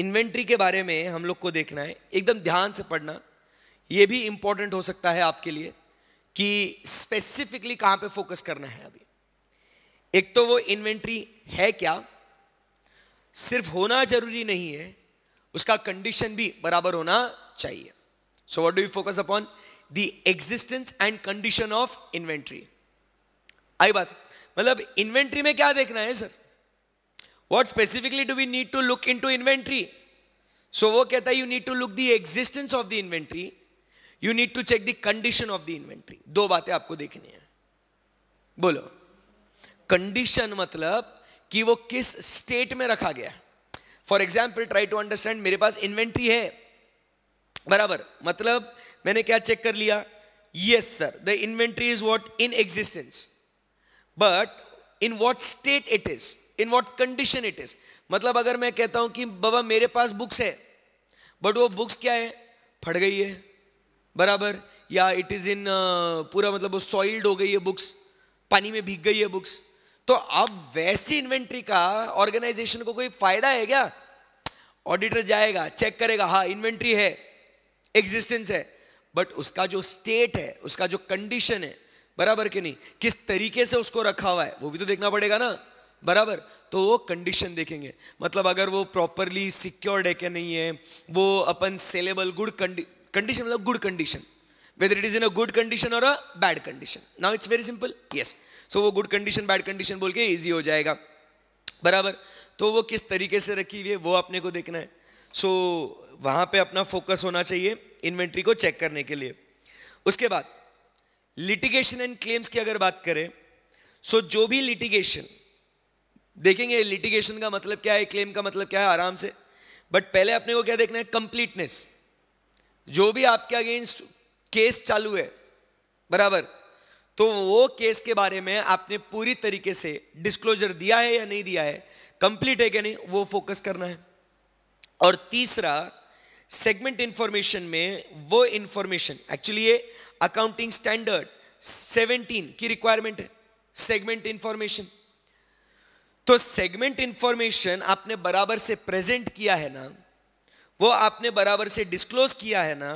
इन्वेंट्री के बारे में हम लोग को देखना है एकदम ध्यान से पढ़ना ये भी इंपॉर्टेंट हो सकता है आपके लिए कि स्पेसिफिकली कहां पे फोकस करना है अभी एक तो वो इन्वेंट्री है क्या सिर्फ होना जरूरी नहीं है उसका कंडीशन भी बराबर होना चाहिए so what do you focus upon the existence and condition of inventory आई बात मतलब इन्वेंट्री में क्या देखना है sir what specifically do we need to look into inventory so वो कहता है you need to look the existence of the inventory you need to check the condition of the inventory दो बातें आपको देखनी है बोलो कंडीशन मतलब कि वो किस स्टेट में रखा गया for example try to understand मेरे पास इन्वेंट्री है बराबर मतलब मैंने क्या चेक कर लिया yes sir the inventory is what in existence but in what state it is in what condition it is मतलब अगर मैं कहता हूं कि बाबा मेरे पास बुक्स है बट वो बुक्स क्या है फट गई है बराबर या इट इज़ इन पूरा मतलब वो सॉइल्ड हो गई है बुक्स पानी में भीग गई है बुक्स तो अब वैसी इन्वेंट्री का ऑर्गेनाइजेशन को कोई फायदा है क्या ऑडिटर जाएगा चेक करेगा हाँ इन्वेंट्री है एग्जिस्टेंस है बट उसका जो स्टेट है उसका जो कंडीशन है बराबर के नहीं किस तरीके से उसको रखा हुआ है वो भी तो देखना पड़ेगा ना बराबर तो वो कंडीशन देखेंगे मतलब अगर वो प्रॉपरली सिक्योर्ड है कि नहीं है वो अपन सेलेबल गुड कंडी Condition मतलब good condition. Whether it is in a good condition or a bad condition. Now it's very simple. Yes. So वो good condition, bad condition बोल के easy हो जाएगा बराबर तो वो किस तरीके से रखी हुई है वो अपने को देखना है सो so, वहाँ पे अपना फोकस होना चाहिए इन्वेंट्री को चेक करने के लिए उसके बाद लिटिगेशन एंड क्लेम्स की अगर बात करें सो so जो भी लिटिगेशन देखेंगे लिटिगेशन का मतलब क्या है क्लेम का मतलब क्या है आराम से बट पहले अपने को क्या देखना है कंप्लीटनेस जो भी आपके अगेंस्ट केस चालू है बराबर तो वो केस के बारे में आपने पूरी तरीके से डिस्क्लोजर दिया है या नहीं दिया है कंप्लीट है कि नहीं वो फोकस करना है और तीसरा सेगमेंट इंफॉर्मेशन में वो इंफॉर्मेशन एक्चुअली ये अकाउंटिंग स्टैंडर्ड 17 की रिक्वायरमेंट है सेगमेंट इंफॉर्मेशन तो सेगमेंट इंफॉर्मेशन आपने बराबर से प्रेजेंट किया है ना वो आपने बराबर से डिस्क्लोज किया है ना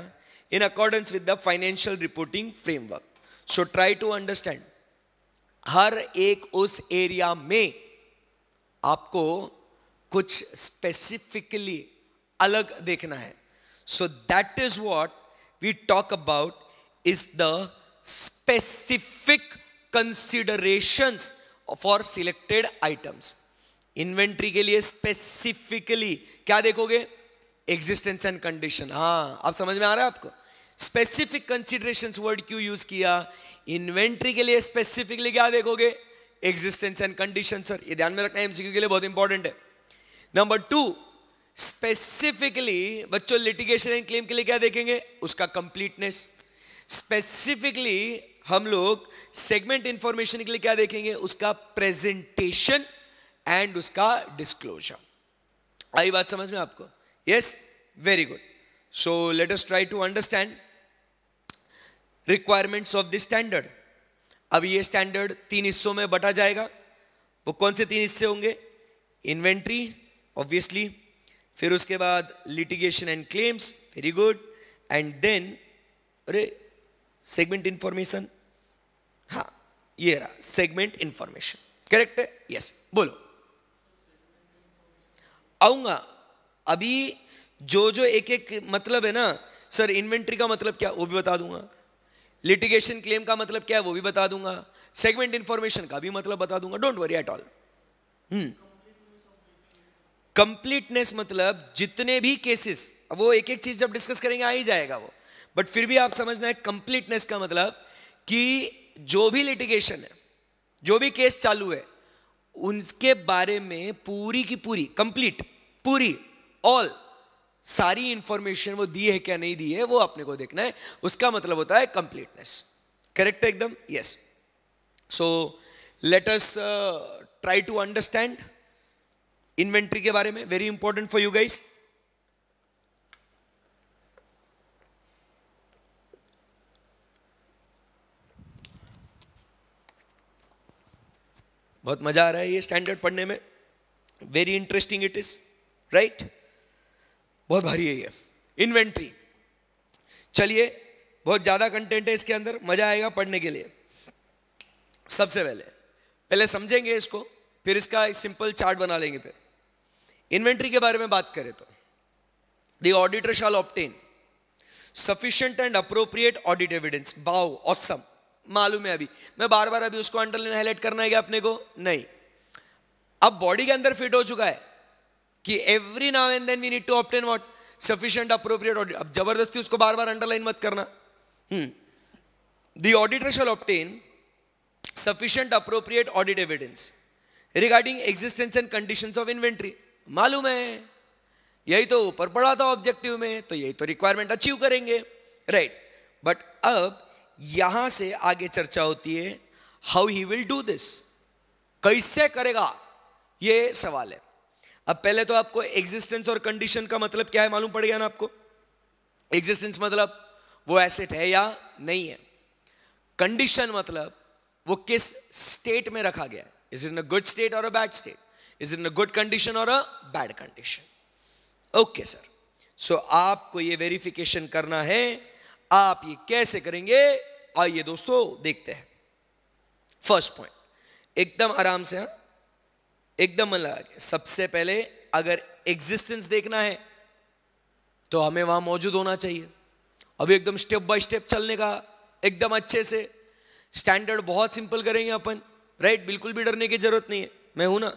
in accordance with the financial reporting framework so try to understand हर एक उस एरिया में आपको कुछ स्पेसिफिकली अलग देखना है so that is what we talk about is the specific considerations for selected items inventory के लिए स्पेसिफिकली क्या देखोगे एग्जिस्टेंस एंड कंडीशन हाँ आप समझ में आ रहा है आपको स्पेसिफिक कंसिडरेशन वर्ड क्यों यूज किया इन्वेंट्री के लिए स्पेसिफिकली क्या देखोगे एग्जिस्टेंस एंड कंडीशन सर ये ध्यान में रखना है एमसीक्यू के लिए बहुत इंपॉर्टेंट है नंबर टू स्पेसिफिकली बच्चों लिटिगेशन एंड क्लेम के लिए क्या देखेंगे उसका कंप्लीटनेस स्पेसिफिकली हम लोग सेगमेंट इंफॉर्मेशन के लिए क्या देखेंगे उसका प्रेजेंटेशन एंड उसका डिस्क्लोजर आई बात समझ में आपको Yes? Very good. So let us try to understand requirements of this standard अब ये स्टैंडर्ड तीन हिस्सों में बटा जाएगा वो कौन से तीन हिस्से होंगे इन्वेंट्री ऑब्वियसली फिर उसके बाद litigation and claims very good and then अरे सेगमेंट इंफॉर्मेशन हाँ ये रहा सेगमेंट इंफॉर्मेशन करेक्ट है यस बोलो आऊंगा अभी जो जो एक एक मतलब है ना सर इन्वेंट्री का मतलब क्या वो भी बता दूंगा लिटिगेशन क्लेम का मतलब क्या है वो भी बता दूंगा सेगमेंट इंफॉर्मेशन का भी मतलब बता दूंगा don't worry at all completeness मतलब जितने भी केसेस वो एक एक चीज जब डिस्कस करेंगे आ ही जाएगा वो बट फिर भी आप समझना है कंप्लीटनेस का मतलब कि जो भी लिटिगेशन है जो भी केस चालू है उनके बारे में पूरी की पूरी कंप्लीट पूरी ऑल सारी इंफॉर्मेशन वो दी है क्या नहीं दी है वो अपने को देखना है उसका मतलब होता है कंप्लीटनेस करेक्ट है एकदम yes so us try to understand inventory के बारे में very important for you guys बहुत मजा आ रहा है ये स्टैंडर्ड पढ़ने में very interesting it is right बहुत भारी है ये इन्वेंट्री चलिए बहुत ज़्यादा कंटेंट है इसके अंदर मज़ा आएगा पढ़ने के लिए सबसे पहले पहले समझेंगे इसको फिर इसका एक सिंपल चार्ट बना लेंगे फिर इन्वेंट्री के बारे में बात करें तो the auditor shall obtain sufficient and appropriate audit evidence wow awesome मालूम है अभी मैं बार बार अभी उसको अंडरलाइन हाईलाइट करना है क्या अपने को नहीं अब बॉडी के अंदर फिट हो चुका है कि every now and then we need to obtain what sufficient appropriate audit अब जबरदस्ती उसको बार बार अंडरलाइन मत करना the auditor shall obtain sufficient appropriate audit evidence regarding existence and condition of inventory मालूम है यही तो ऊपर पड़ा था ऑब्जेक्टिव में तो यही तो रिक्वायरमेंट अचीव करेंगे राइट बट अब यहां से आगे चर्चा होती है how he will do this कैसे करेगा ये सवाल है अब पहले तो आपको एग्जिस्टेंस और कंडीशन का मतलब क्या है मालूम पड़ गया ना आपको एग्जिस्टेंस मतलब वो एसेट है या नहीं है कंडीशन मतलब वो किस स्टेट में रखा गया है is in a good state or a bad state is in a good condition or a bad condition okay sir so आपको ये वेरिफिकेशन करना है आप ये कैसे करेंगे आइए दोस्तों देखते हैं फर्स्ट पॉइंट एकदम आराम से हाँ एकदम अलग सबसे पहले अगर एग्जिस्टेंस देखना है तो हमें वहां मौजूद होना चाहिए अभी एकदम स्टेप बाय स्टेप चलने का एकदम अच्छे से स्टैंडर्ड बहुत सिंपल करेंगे अपन राइट बिल्कुल भी डरने की जरूरत नहीं है मैं हूं ना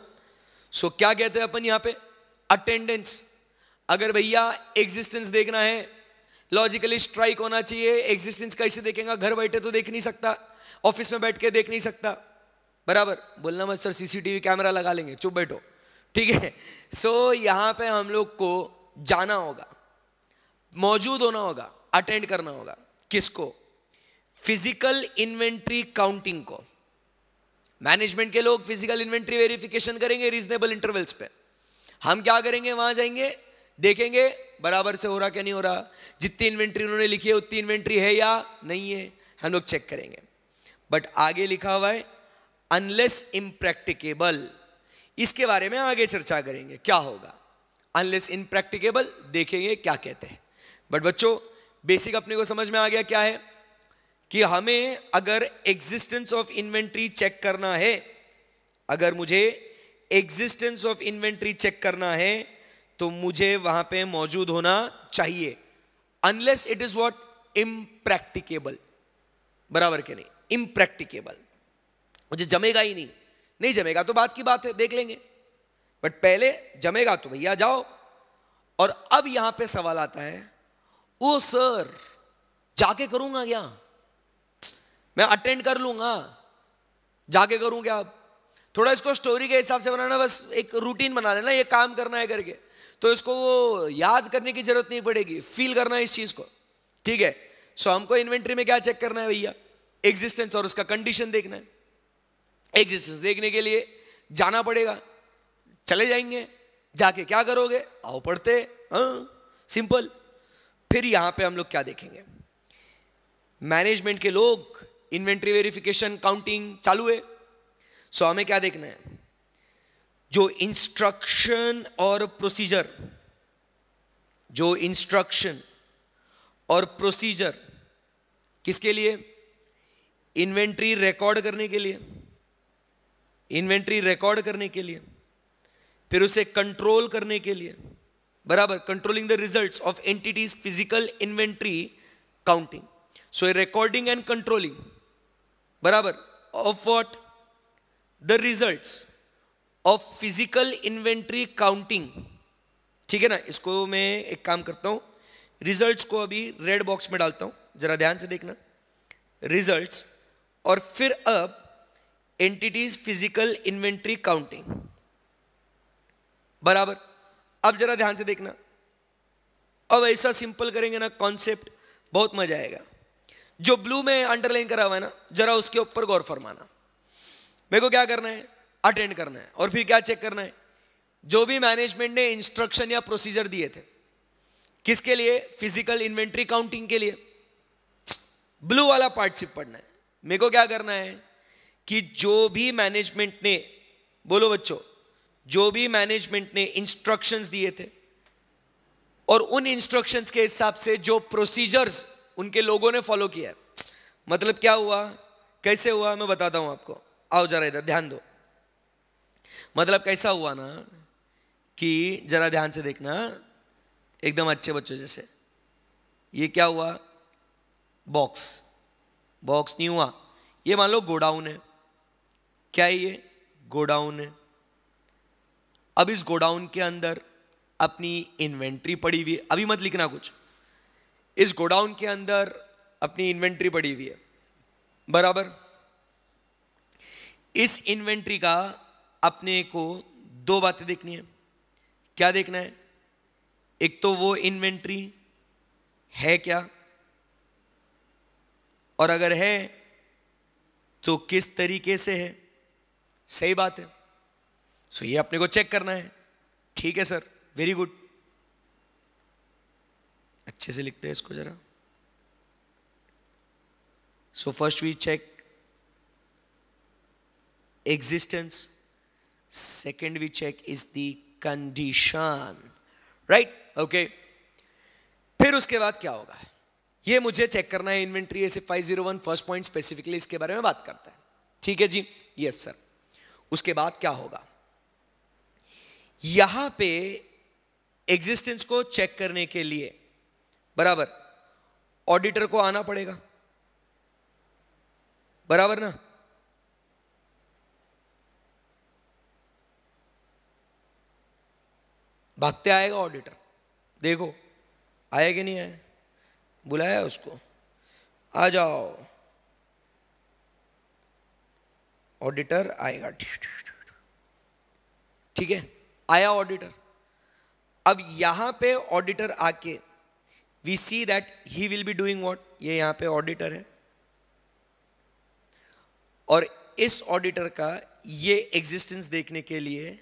सो क्या कहते हैं अपन यहां पे अटेंडेंस अगर भैया एग्जिस्टेंस देखना है लॉजिकली स्ट्राइक होना चाहिए एग्जिस्टेंस कैसे देखेंगे घर बैठे तो देख नहीं सकता ऑफिस में बैठ के देख नहीं सकता बराबर बोलना मत सर सीसीटीवी कैमरा लगा लेंगे चुप बैठो ठीक है सो so, यहाँ पे हम लोग को जाना होगा मौजूद होना होगा अटेंड करना होगा किसको फिजिकल इन्वेंट्री काउंटिंग को मैनेजमेंट के लोग फिजिकल इन्वेंट्री वेरिफिकेशन करेंगे रीजनेबल इंटरवल्स पे हम क्या करेंगे वहां जाएंगे देखेंगे बराबर से हो रहा क्या नहीं हो रहा जितनी इन्वेंट्री उन्होंने लिखी है उतनी इन्वेंट्री है या नहीं है हम लोग चेक करेंगे बट आगे लिखा हुआ है अनलेस इम्प्रैक्टिकेबल इसके बारे में आगे चर्चा करेंगे क्या होगा अनलेस इम्प्रैक्टिकेबल देखेंगे क्या कहते हैं बट बच्चों बेसिक अपने को समझ में आ गया क्या है कि हमें अगर एग्जिस्टेंस ऑफ इन्वेंट्री चेक करना है अगर मुझे एग्जिस्टेंस ऑफ इन्वेंट्री चेक करना है तो मुझे वहां पे मौजूद होना चाहिए unless it is what impracticable बराबर के नहीं इम्प्रैक्टिकेबल मुझे जमेगा ही नहीं नहीं जमेगा तो बात की बात है देख लेंगे बट पहले जमेगा तो भैया जाओ और अब यहां पे सवाल आता है ओ सर जाके करूंगा क्या मैं अटेंड कर लूंगा जाके करूं क्या अब थोड़ा इसको स्टोरी के हिसाब से बनाना बस एक रूटीन बना लेना ये काम करना है करके तो इसको वो याद करने की जरूरत नहीं पड़ेगी फील करना है इस चीज को ठीक है सो हमको इन्वेंट्री में क्या चेक करना है भैया एग्जिस्टेंस और उसका कंडीशन देखना है एग्जिस्टेंस देखने के लिए जाना पड़ेगा चले जाएंगे जाके क्या करोगे आओ पढ़ते हाँ सिंपल फिर यहां पे हम लोग क्या देखेंगे मैनेजमेंट के लोग इन्वेंट्री वेरिफिकेशन काउंटिंग चालू है सो हमें क्या देखना है जो इंस्ट्रक्शन और प्रोसीजर जो इंस्ट्रक्शन और प्रोसीजर किसके लिए इन्वेंट्री रिकॉर्ड करने के लिए इन्वेंट्री रिकॉर्ड करने के लिए फिर उसे कंट्रोल करने के लिए बराबर controlling the results of entities physical inventory counting so recording and controlling बराबर of what the results of physical inventory counting ठीक है ना इसको मैं एक काम करता हूँ रिजल्ट्स को अभी रेड बॉक्स में डालता हूं जरा ध्यान से देखना रिजल्ट्स और फिर अब एंटिटीज फिजिकल इन्वेंट्री काउंटिंग बराबर अब जरा ध्यान से देखना अब ऐसा सिंपल करेंगे ना कॉन्सेप्ट बहुत मजा आएगा जो ब्लू में अंडरलाइन करा हुआ है ना जरा उसके ऊपर गौर फरमाना मेरे को क्या करना है अटेंड करना है और फिर क्या चेक करना है जो भी मैनेजमेंट ने इंस्ट्रक्शन या प्रोसीजर दिए थे किसके लिए फिजिकल इन्वेंट्री काउंटिंग के लिए ब्लू वाला पार्टशिप पढ़ना है मेरे को क्या करना है कि जो भी मैनेजमेंट ने बोलो बच्चों जो भी मैनेजमेंट ने इंस्ट्रक्शंस दिए थे और उन इंस्ट्रक्शंस के हिसाब से जो प्रोसीजर्स उनके लोगों ने फॉलो किया मतलब क्या हुआ कैसे हुआ मैं बताता हूं आपको आओ जरा इधर ध्यान दो मतलब कैसा हुआ ना कि जरा ध्यान से देखना एकदम अच्छे बच्चों जैसे ये क्या हुआ बॉक्स बॉक्स नहीं हुआ ये मान लो गोडाउन है क्या है ये गोडाउन है अब इस गोडाउन के अंदर अपनी इन्वेंट्री पड़ी हुई है अभी मत लिखना कुछ इस गोडाउन के अंदर अपनी इन्वेंट्री पड़ी हुई है बराबर इस इन्वेंट्री का अपने को दो बातें देखनी है क्या देखना है एक तो वो इन्वेंट्री है क्या और अगर है तो किस तरीके से है सही बात है सो ये अपने को चेक करना है ठीक है सर वेरी गुड अच्छे से लिखते हैं इसको जरा so first we check existence second we check is the condition right okay फिर उसके बाद क्या होगा ये मुझे चेक करना है inventory S F five zero one first point specifically इसके बारे में बात करता है ठीक है जी यस सर उसके बाद क्या होगा यहां पे एग्जिस्टेंस को चेक करने के लिए बराबर ऑडिटर को आना पड़ेगा बराबर ना भागते आएगा ऑडिटर देखो आया कि नहीं आया बुलाया उसको आ जाओ ऑडिटर आएगा ठीक है आया ऑडिटर अब यहां पे ऑडिटर आके we see that he will be doing what ये यहां पे ऑडिटर है और इस ऑडिटर का ये एग्जिस्टेंस देखने के लिए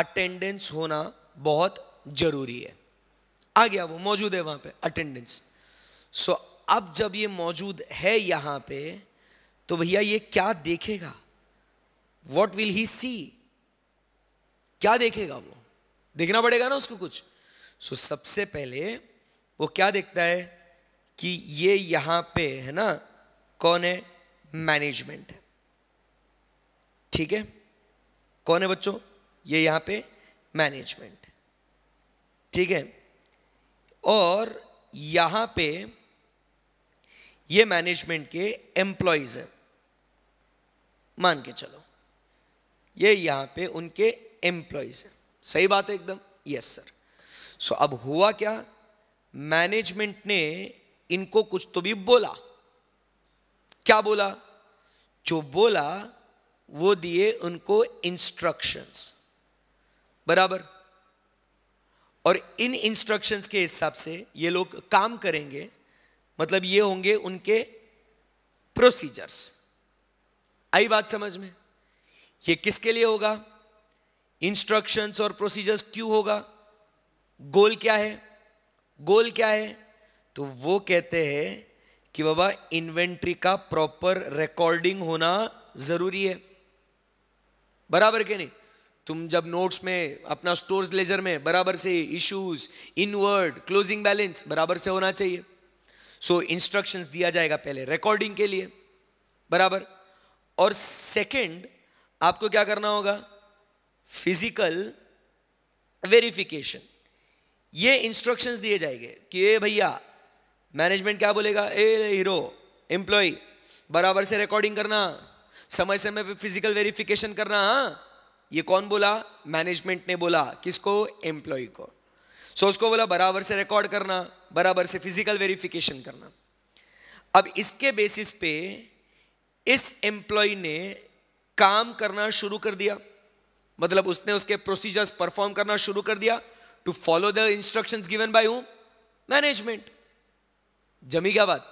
अटेंडेंस होना बहुत जरूरी है आ गया वो मौजूद है वहां पे अटेंडेंस सो so, अब जब ये मौजूद है यहां पे तो भैया ये क्या देखेगा वॉट विल ही सी क्या देखेगा वो देखना पड़ेगा ना उसको कुछ सो so, सबसे पहले वो क्या देखता है कि ये यहां पे है ना कौन है मैनेजमेंट है ठीक है कौन है बच्चों ये यहां पे मैनेजमेंट ठीक है और यहां पे ये मैनेजमेंट के एम्प्लॉयज हैं मान के चलो ये यहां पे उनके एम्प्लॉयज हैं सही बात है एकदम यस सर सो अब हुआ क्या मैनेजमेंट ने इनको कुछ तो भी बोला क्या बोला जो बोला वो दिए उनको इंस्ट्रक्शंस बराबर और इन इंस्ट्रक्शंस के हिसाब से ये लोग काम करेंगे मतलब ये होंगे उनके प्रोसीजर्स आई बात समझ में ये किसके लिए होगा इंस्ट्रक्शंस और प्रोसीजर्स क्यों होगा गोल क्या है गोल क्या है तो वो कहते हैं कि बाबा इन्वेंट्री का प्रॉपर रिकॉर्डिंग होना जरूरी है बराबर के नहीं तुम जब नोट्स में अपना स्टोर्स लेजर में बराबर से इश्यूज इनवर्ड क्लोजिंग बैलेंस बराबर से होना चाहिए सो so, इंस्ट्रक्शंस दिया जाएगा पहले रिकॉर्डिंग के लिए बराबर और सेकंड आपको क्या करना होगा फिजिकल वेरिफिकेशन ये इंस्ट्रक्शंस दिए जाएंगे कि ए भैया मैनेजमेंट क्या बोलेगा ए हीरो एम्प्लॉय बराबर से रिकॉर्डिंग करना समय समय पे फिजिकल वेरिफिकेशन करना हाँ ये कौन बोला मैनेजमेंट ने बोला किसको एम्प्लॉय को सो so, उसको बोला बराबर से रिकॉर्ड करना बराबर से फिजिकल वेरिफिकेशन करना अब इसके बेसिस पे इस एम्प्लॉय ने काम करना शुरू कर दिया मतलब उसने उसके प्रोसीजर्स परफॉर्म करना शुरू कर दिया to follow the instructions given by hmm management जमी क्या बात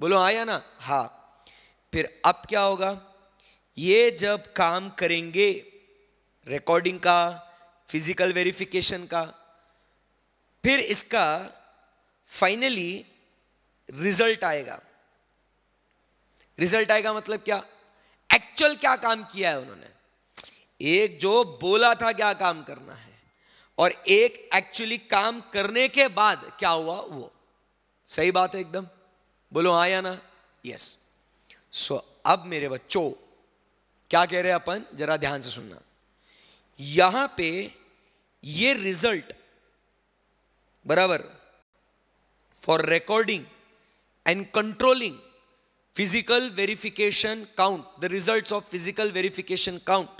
बोलो आया हाँ ना हा फिर अब क्या होगा ये जब काम करेंगे रिकॉर्डिंग का फिजिकल वेरिफिकेशन का फिर इसका फाइनली रिजल्ट आएगा रिजल्ट आएगा मतलब क्या एक्चुअल क्या काम किया है उन्होंने एक जो बोला था क्या काम करना है और एक एक्चुअली काम करने के बाद क्या हुआ वो सही बात है एकदम बोलो हाँ या ना यस सो अब मेरे बच्चों क्या कह रहे हैं अपन जरा ध्यान से सुनना यहां पे ये रिजल्ट बराबर for recording and controlling physical verification count, the results of physical verification count.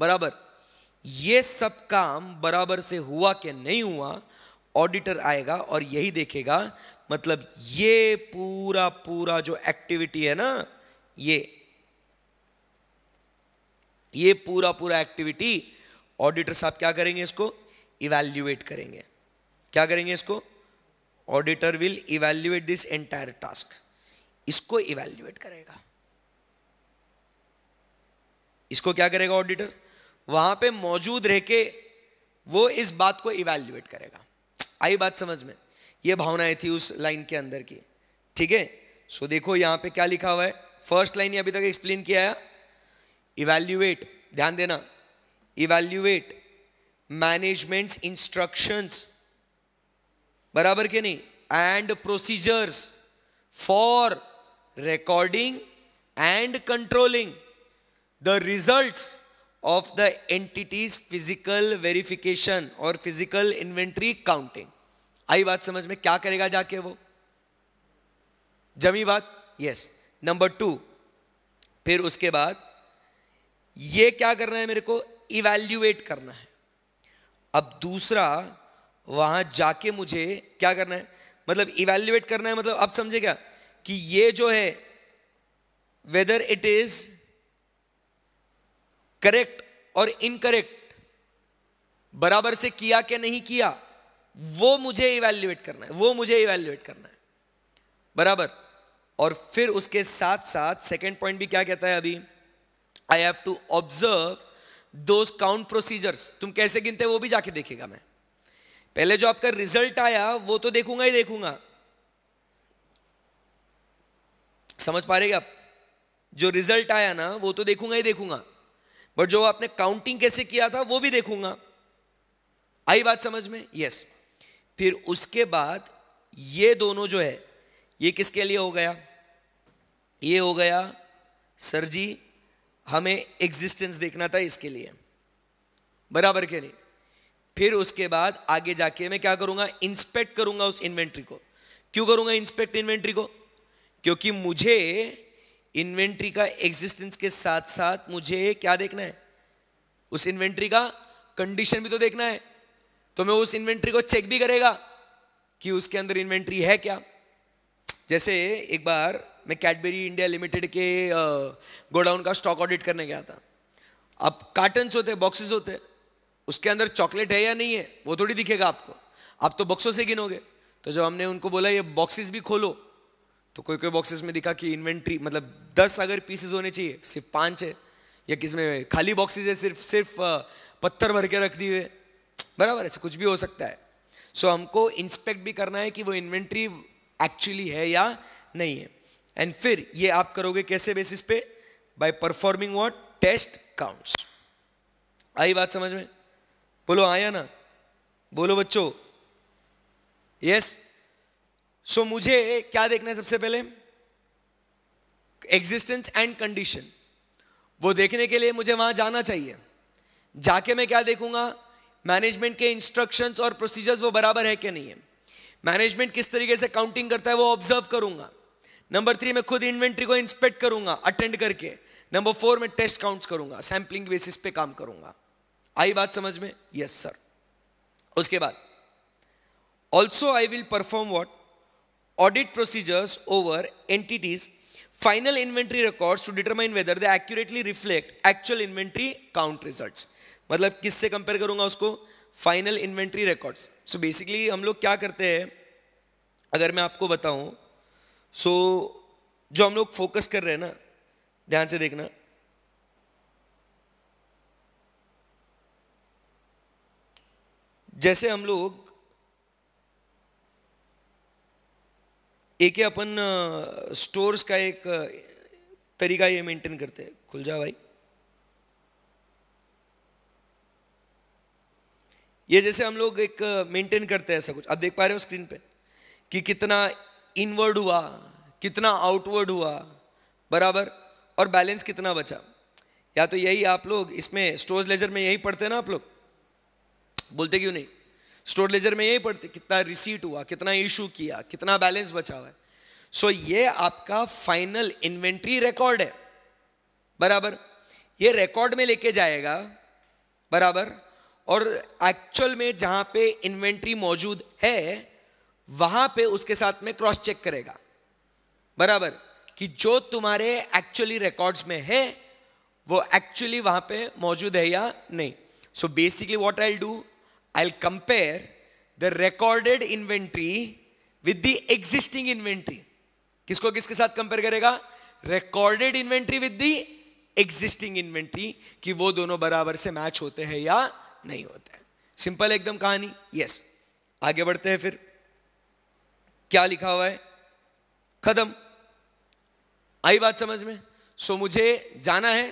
बराबर ये सब काम बराबर से हुआ कि नहीं हुआ ऑडिटर आएगा और यही देखेगा मतलब ये पूरा पूरा जो एक्टिविटी है ना ये ये पूरा पूरा एक्टिविटी ऑडिटर साहब क्या करेंगे इसको इवेल्युएट करेंगे क्या करेंगे इसको auditor will evaluate this entire task इसको इवेल्युएट करेगा इसको क्या करेगा ऑडिटर वहां पे मौजूद रह के वो इस बात को इवेल्युएट करेगा आई बात समझ में ये भावनाएं थी उस लाइन के अंदर की ठीक है सो देखो यहां पे क्या लिखा हुआ है फर्स्ट लाइन अभी तक एक्सप्लेन किया है इवेल्युएट ध्यान देना इवेल्युएट मैनेजमेंट्स इंस्ट्रक्शंस बराबर के नहीं and procedures for recording and controlling the results of the entities physical verification और फिजिकल इन्वेंट्री काउंटिंग आई बात समझ में क्या करेगा जाके वो जमी बात यस नंबर टू फिर उसके बाद ये क्या करना है मेरे को इवेल्यूएट करना है अब दूसरा वहां जाके मुझे क्या करना है मतलब इवेल्युएट करना है मतलब आप समझे क्या कि ये जो है whether it is correct or incorrect बराबर से किया क्या नहीं किया वो मुझे इवेल्युएट करना है वो मुझे इवेल्युएट करना है बराबर और फिर उसके साथ साथ सेकेंड पॉइंट भी क्या कहता है अभी I have to observe those count procedures तुम कैसे गिनते वो भी जाके देखेगा मैं पहले जो आपका रिजल्ट आया वो तो देखूंगा ही देखूंगा समझ पा रहे आप जो रिजल्ट आया ना वो तो देखूंगा ही देखूंगा बट जो आपने काउंटिंग कैसे किया था वो भी देखूंगा आई बात समझ में यस फिर उसके बाद ये दोनों जो है ये किसके लिए हो गया ये हो गया सर जी हमें एग्जिस्टेंस देखना था इसके लिए बराबर के नहीं फिर उसके बाद आगे जाके मैं क्या करूंगा इंस्पेक्ट करूंगा उस इन्वेंट्री को क्यों करूंगा इंस्पेक्ट इन्वेंट्री को क्योंकि मुझे इन्वेंट्री का एग्जिस्टेंस के साथ साथ मुझे क्या देखना है उस इन्वेंट्री का कंडीशन भी तो देखना है तो मैं उस इन्वेंट्री को चेक भी करेगा कि उसके अंदर इन्वेंट्री है क्या जैसे एक बार मैं कैडबेरी इंडिया लिमिटेड के गोडाउन का स्टॉक ऑडिट करने गया था अब कार्टन्स होते बॉक्सेस होते उसके अंदर चॉकलेट है या नहीं है वो थोड़ी दिखेगा आपको आप तो बॉक्सों से गिनोगे तो जब हमने उनको बोला ये बॉक्सेस भी खोलो तो कोई कोई बॉक्सेस में दिखा कि इन्वेंट्री मतलब दस अगर पीसेस होने चाहिए सिर्फ पाँच है या किस में खाली बॉक्सेस है सिर्फ सिर्फ पत्थर भर के रख दिए बराबर ऐसे कुछ भी हो सकता है सो हमको इंस्पेक्ट भी करना है कि वो इन्वेंट्री एक्चुअली है या नहीं है एंड फिर ये आप करोगे कैसे बेसिस पे by performing what test counts आई बात समझ में बोलो आया ना बोलो बच्चों यस सो मुझे क्या देखना है सबसे पहले एग्जिस्टेंस एंड कंडीशन वो देखने के लिए मुझे वहां जाना चाहिए जाके मैं क्या देखूंगा मैनेजमेंट के इंस्ट्रक्शंस और प्रोसीजर्स वो बराबर है कि नहीं है मैनेजमेंट किस तरीके से काउंटिंग करता है वो ऑब्जर्व करूंगा नंबर थ्री मैं खुद इन्वेंट्री को इंस्पेक्ट करूंगा अटेंड करके नंबर फोर मैं टेस्ट काउंट्स करूंगा सैम्पलिंग बेसिस पे काम करूंगा आई बात समझ में यस सर उसके बाद also I will perform what audit procedures over entities final inventory records to determine whether they accurately reflect actual inventory count results मतलब किससे कंपेयर करूंगा उसको final inventory records so basically हम लोग क्या करते हैं अगर मैं आपको बताऊं सो so, जो हम लोग फोकस कर रहे हैं ना ध्यान से देखना जैसे हम लोग एक अपन स्टोर्स का एक तरीका ये मेंटेन करते हैं खुल जा भाई ये जैसे हम लोग एक मेंटेन करते हैं ऐसा कुछ आप देख पा रहे हो स्क्रीन पे कि कितना इनवर्ड हुआ कितना आउटवर्ड हुआ बराबर और बैलेंस कितना बचा या तो यही आप लोग इसमें स्टोर्स लेजर में यही पढ़ते हैं ना आप लोग बोलते क्यों नहीं स्टोर लेजर में यही पढ़ते कितना रिसीट हुआ कितना इशू किया कितना बैलेंस बचा हुआ है सो so, ये आपका फाइनल इन्वेंट्री रिकॉर्ड है बराबर ये रिकॉर्ड में लेके जाएगा बराबर और एक्चुअल में जहां पे इन्वेंट्री मौजूद है वहां पे उसके साथ में क्रॉस चेक करेगा बराबर कि जो तुम्हारे एक्चुअली रिकॉर्ड्स में है वो एक्चुअली वहां पे मौजूद है या नहीं so basically what I do I'll compare the recorded inventory with the existing inventory. किसको किसके साथ कंपेयर करेगा recorded inventory with the existing inventory कि वो दोनों बराबर से मैच होते हैं या नहीं होते हैं सिंपल एकदम कहानी यस आगे बढ़ते हैं फिर क्या लिखा हुआ है कदम आई बात समझ में सो मुझे जाना है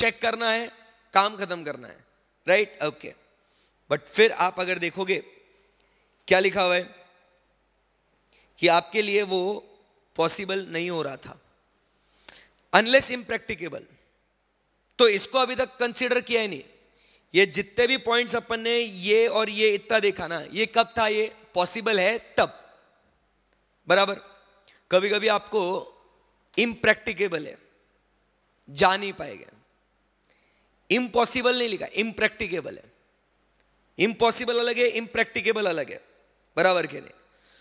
चेक करना है काम खत्म करना है right right? Okay okay. But फिर आप अगर देखोगे क्या लिखा हुआ है कि आपके लिए वो पॉसिबल नहीं हो रहा था अनलेस इम्प्रैक्टिकेबल तो इसको अभी तक कंसिडर किया ही नहीं ये जितने भी पॉइंट्स अपन ने ये और ये इतना देखा ना ये कब था ये पॉसिबल है तब बराबर कभी कभी आपको इम्प्रैक्टिकेबल है जा नहीं पाएगा इम्पॉसिबल नहीं लिखा इम्प्रैक्टिकेबल है इम्पॉसिबल अलग है इम्प्रैक्टिकेबल अलग है बराबर के लिए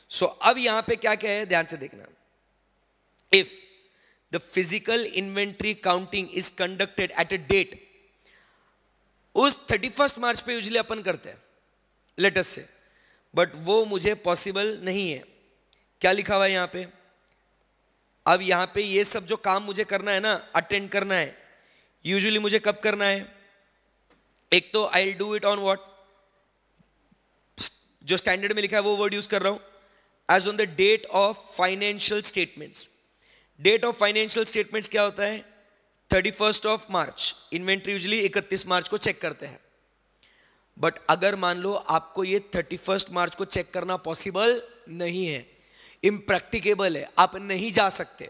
सो so, अब यहां पे क्या क्या है ध्यान से देखना if the physical inventory counting is conducted at a date उस थर्टी फर्स्ट मार्च पे यूजली अपन करते हैं लेटेस्ट से बट वो मुझे पॉसिबल नहीं है क्या लिखा हुआ है यहां पे अब यहां पे ये सब जो काम मुझे करना है ना अटेंड करना है यूजुअली मुझे कब करना है एक तो I do it on what जो स्टैंडर्ड में लिखा है वो वर्ड यूज कर रहा हूं as on the date of financial statements date of financial statements क्या होता है thirty first of March inventory usually इकतीस मार्च को चेक करते हैं बट अगर मान लो आपको ये थर्टी फर्स्ट मार्च को चेक करना पॉसिबल नहीं है इम्प्रैक्टिकेबल है आप नहीं जा सकते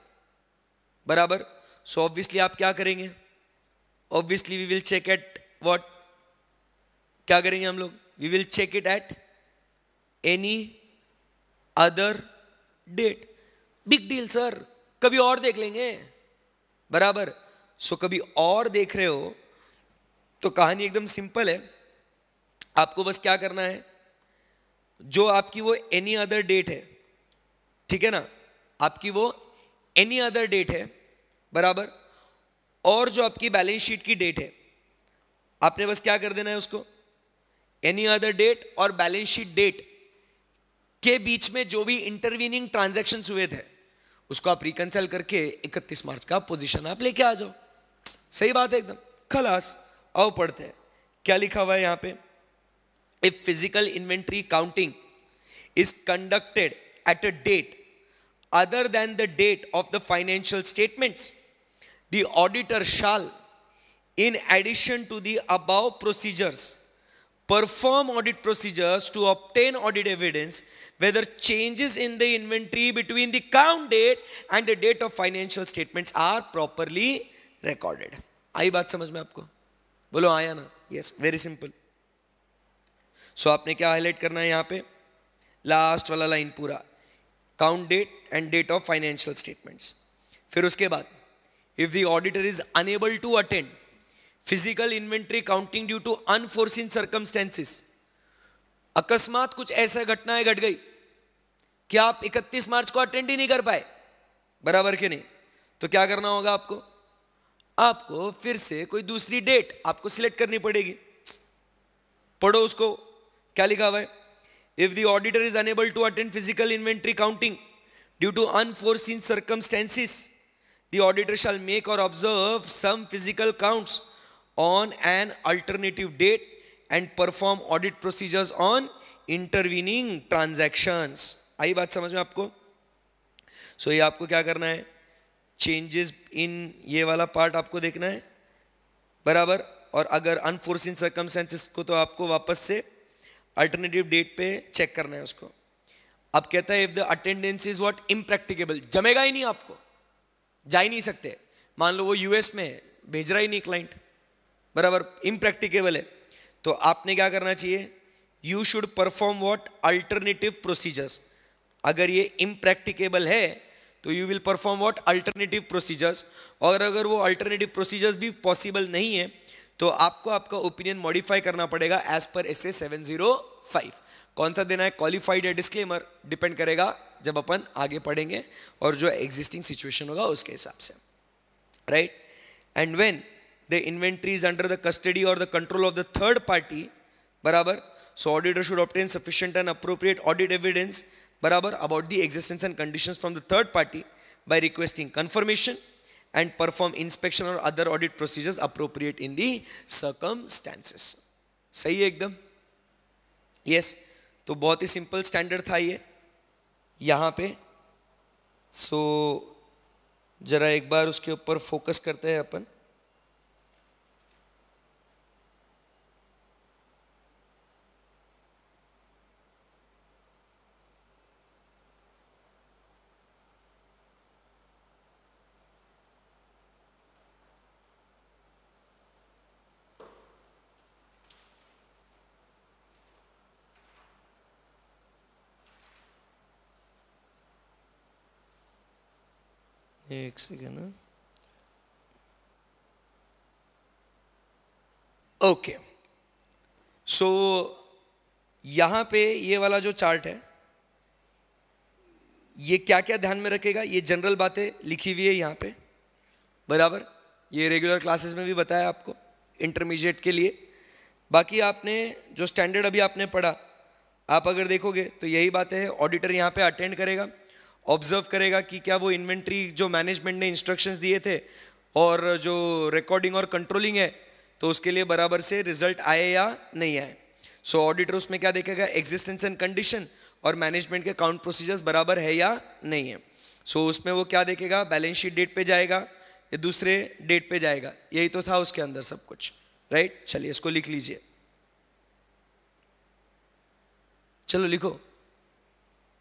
बराबर सो so ऑब्वियसली आप क्या करेंगे obviously we will check at what क्या करेंगे हम लोग we will check it at any other date big deal sir कभी और देख लेंगे बराबर सो कभी और देख रहे हो तो कहानी एकदम सिंपल है आपको बस क्या करना है जो आपकी वो एनी अदर डेट है ठीक है ना आपकी वो एनी अदर डेट है बराबर और जो आपकी बैलेंस शीट की डेट है आपने बस क्या कर देना है उसको एनी अदर डेट और बैलेंस शीट डेट के बीच में जो भी इंटरवीनिंग ट्रांजेक्शन हुए थे उसको आप रिकंसल करके 31 मार्च का पोजीशन आप लेके आ जाओ सही बात है एकदम खलास आओ पढ़ते हैं क्या लिखा हुआ है यहां पे if physical inventory counting is conducted at a date other than the date of the financial statement the auditor shall in addition to the above procedures perform audit procedures to obtain audit evidence whether changes in the inventory between the count date and the date of financial statements are properly recorded आई बात समझ में आपको बोलो आया ना yes very simple so आपने क्या हाईलाइट करना है यहाँ पे लास्ट वाला लाइन पूरा count date and date of financial statements फिर उसके बाद if the auditor is unable to attend physical inventory counting due to unforeseen circumstances अकस्मात कुछ ऐसा घटनाएं घट गई कि आप 31 मार्च को अटेंड ही नहीं कर पाए बराबर के नहीं तो क्या करना होगा आपको आपको फिर से कोई दूसरी डेट आपको सिलेक्ट करनी पड़ेगी पढ़ो उसको क्या लिखा हुआ है if the auditor is unable to attend physical inventory counting due to unforeseen circumstances auditor shall make or observe some physical counts on an alternative date and perform audit procedures on intervening transactions आई बात समझ में आपको सो so, ये आपको क्या करना है चेंजेस इन ये वाला पार्ट आपको देखना है बराबर और अगर अनफोर्सिन सर्कमस्टेंसेस को तो आपको वापस से अल्टरनेटिव डेट पे चेक करना है उसको अब कहता है if the attendance is what impracticable जमेगा ही नहीं आपको जा ही नहीं सकते मान लो वो यूएस में भेज रहा ही नहीं क्लाइंट बराबर इम्प्रैक्टिकेबल है तो आपने क्या करना चाहिए you should perform what alternative procedures अगर ये इम्प्रैक्टिकेबल है तो you will perform what alternative procedures और अगर वो अल्टरनेटिव प्रोसीजर्स भी पॉसिबल नहीं है तो आपको आपका ओपिनियन मॉडिफाई करना पड़ेगा as per S A seven zero five कौन सा देना है क्वालिफाइड या डिस्क्लेमर डिपेंड करेगा जब अपन आगे पढ़ेंगे और जो एग्जिस्टिंग सिचुएशन होगा उसके हिसाब से right and when the inventory is under the custody or the control of the third party, barabar. So auditor should obtain sufficient and appropriate audit evidence, barabar, about the existence and conditions from the third party by requesting confirmation and perform inspection or other audit procedures appropriate in the circumstances. sahi hai ekdam yes, to bahut hi simple standard tha ye yahan pe so, जरा एक बार उसके ऊपर focus करते हैं अपन एक second हाँ। Okay so यहां पे ये वाला जो चार्ट है ये क्या क्या ध्यान में रखेगा ये जनरल बातें लिखी हुई है यहाँ पे बराबर ये रेगुलर क्लासेस में भी बताया आपको इंटरमीडिएट के लिए बाकी आपने जो स्टैंडर्ड अभी आपने पढ़ा आप अगर देखोगे तो यही बातें है ऑडिटर यहाँ पे अटेंड करेगा ऑब्जर्व करेगा कि क्या वो इन्वेंट्री जो मैनेजमेंट ने इंस्ट्रक्शंस दिए थे और जो रिकॉर्डिंग और कंट्रोलिंग है तो उसके लिए बराबर से रिजल्ट आए या नहीं आए सो ऑडिटर उसमें क्या देखेगा एग्जिस्टेंस एंड कंडीशन और मैनेजमेंट के काउंट प्रोसीजर्स बराबर है या नहीं है सो so, उसमें वो क्या देखेगा बैलेंस शीट डेट पे जाएगा या दूसरे डेट पे जाएगा यही तो था उसके अंदर सब कुछ राइट right? चलिए इसको लिख लीजिए चलो लिखो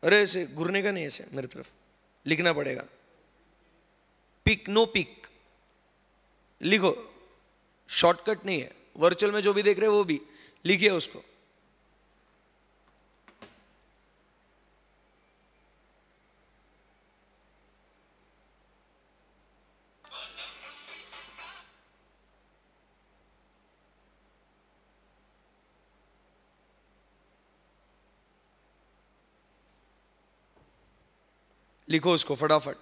अरे ऐसे घूरने का नहीं ऐसे मेरी तरफ लिखना पड़ेगा पिक नो पिक लिखो शॉर्टकट नहीं है वर्चुअल में जो भी देख रहे हो वो भी लिखिए उसको लिखो उसको फटाफट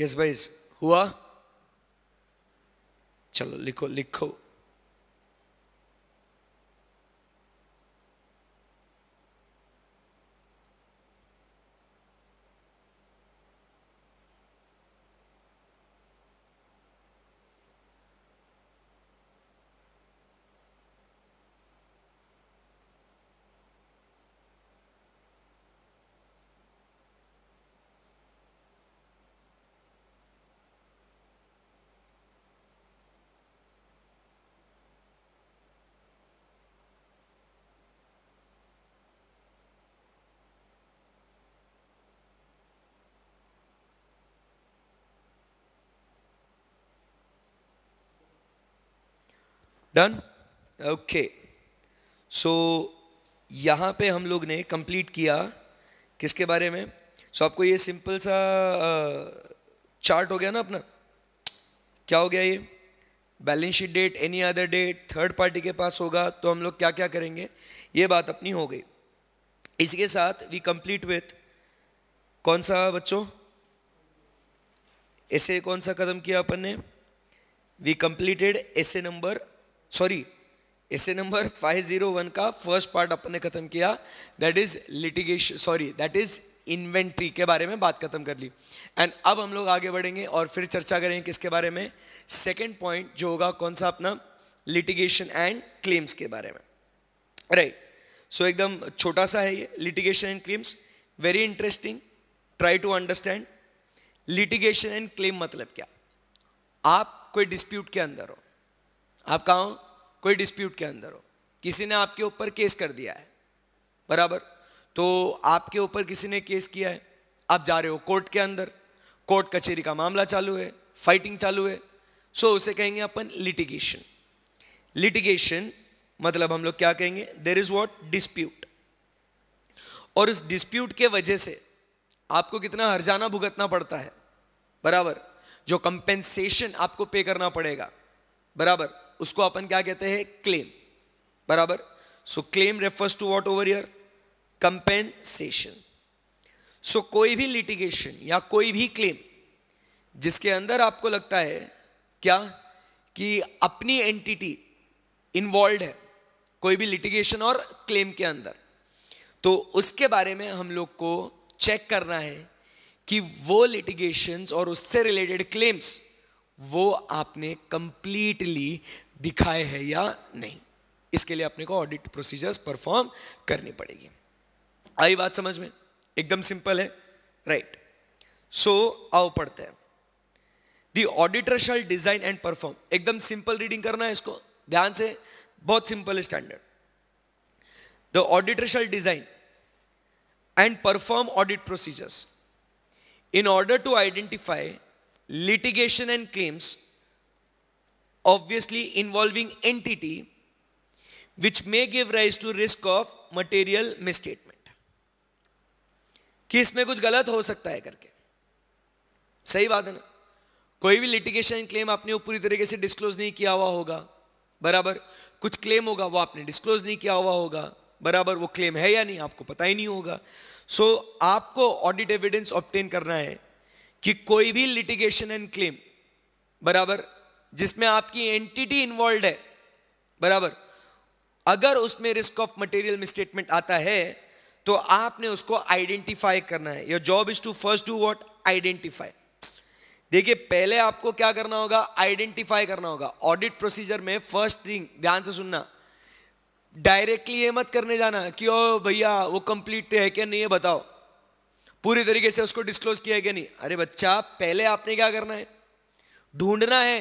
यस भाई हुआ चलो लिखो लिखो डन ओके सो यहाँ पे हम लोग ने कंप्लीट किया किसके बारे में सो so, आपको ये सिंपल सा चार्ट हो गया ना अपना क्या हो गया ये balance sheet date any other date third party के पास होगा तो हम लोग क्या क्या करेंगे ये बात अपनी हो गई इसके साथ वी कंप्लीट विथ कौन सा बच्चों ऐसे कौन सा कदम किया अपन ने वी कंप्लीटेड ऐसे नंबर सॉरी ऐसे नंबर 501 का फर्स्ट पार्ट अपन ने खत्म किया that is litigation sorry that is inventory के बारे में बात खत्म कर ली एंड अब हम लोग आगे बढ़ेंगे और फिर चर्चा करेंगे किसके बारे में सेकेंड पॉइंट जो होगा कौन सा अपना लिटिगेशन एंड क्लेम्स के बारे में राइट right. सो so, एकदम छोटा सा है ये litigation and claims very interesting try to understand litigation and claim मतलब क्या आप कोई डिस्प्यूट के अंदर हो आप कहा कोई डिस्प्यूट के अंदर हो किसी ने आपके ऊपर केस कर दिया है बराबर तो आपके ऊपर किसी ने केस किया है आप जा रहे हो कोर्ट के अंदर कोर्ट कचहरी का मामला चालू है फाइटिंग चालू है सो उसे कहेंगे अपन लिटिगेशन लिटिगेशन मतलब हम लोग क्या कहेंगे देर इज वॉट डिस्प्यूट और उस डिस्प्यूट के वजह से आपको कितना हर्जाना भुगतना पड़ता है बराबर जो कंपेंसेशन आपको पे करना पड़ेगा बराबर उसको अपन क्या कहते हैं क्लेम बराबर so claim refers to what over year compensation so कोई भी लिटिगेशन या कोई भी क्लेम जिसके अंदर आपको लगता है क्या कि अपनी एंटिटी इन्वॉल्व है कोई भी लिटिगेशन और क्लेम के अंदर तो उसके बारे में हम लोग को चेक करना है कि वो लिटिगेशंस और उससे रिलेटेड क्लेम्स वो आपने कंप्लीटली दिखाए हैं या नहीं इसके लिए अपने को ऑडिट प्रोसीजर्स परफॉर्म करनी पड़ेगी आई बात समझ में एकदम सिंपल है राइट सो आओ पढ़ते हैं the auditor shall design and perform एकदम सिंपल रीडिंग करना है इसको ध्यान से बहुत simple standard the auditor shall design and perform audit procedures in order to identify litigation and claims obviously involving entity which may give rise to risk of material misstatement कि इसमें कुछ गलत हो सकता है करके सही बात है ना कोई भी लिटिगेशन क्लेम आपने पूरी तरीके से डिस्क्लोज नहीं किया हुआ होगा बराबर कुछ क्लेम होगा वो आपने डिस्क्लोज नहीं किया हुआ होगा बराबर वो क्लेम है या नहीं आपको पता ही नहीं होगा सो so, आपको ऑडिट एविडेंस ऑप्टेन करना है कि कोई भी लिटिगेशन एंड क्लेम बराबर जिसमें आपकी एंटिटी इन्वॉल्व है बराबर अगर उसमें रिस्क ऑफ मटेरियल मिसस्टेटमेंट आता है तो आपने उसको आइडेंटिफाई करना है your job is to first do what identify देखिए पहले आपको क्या करना होगा आइडेंटिफाई करना होगा ऑडिट प्रोसीजर में फर्स्ट थिंग ध्यान से सुनना डायरेक्टली ये मत करने जाना कि ओ भैया वो कंप्लीट है क्या नहीं है बताओ पूरी तरीके से उसको डिस्क्लोज किया है क्या नहीं अरे बच्चा पहले आपने क्या करना है ढूंढना है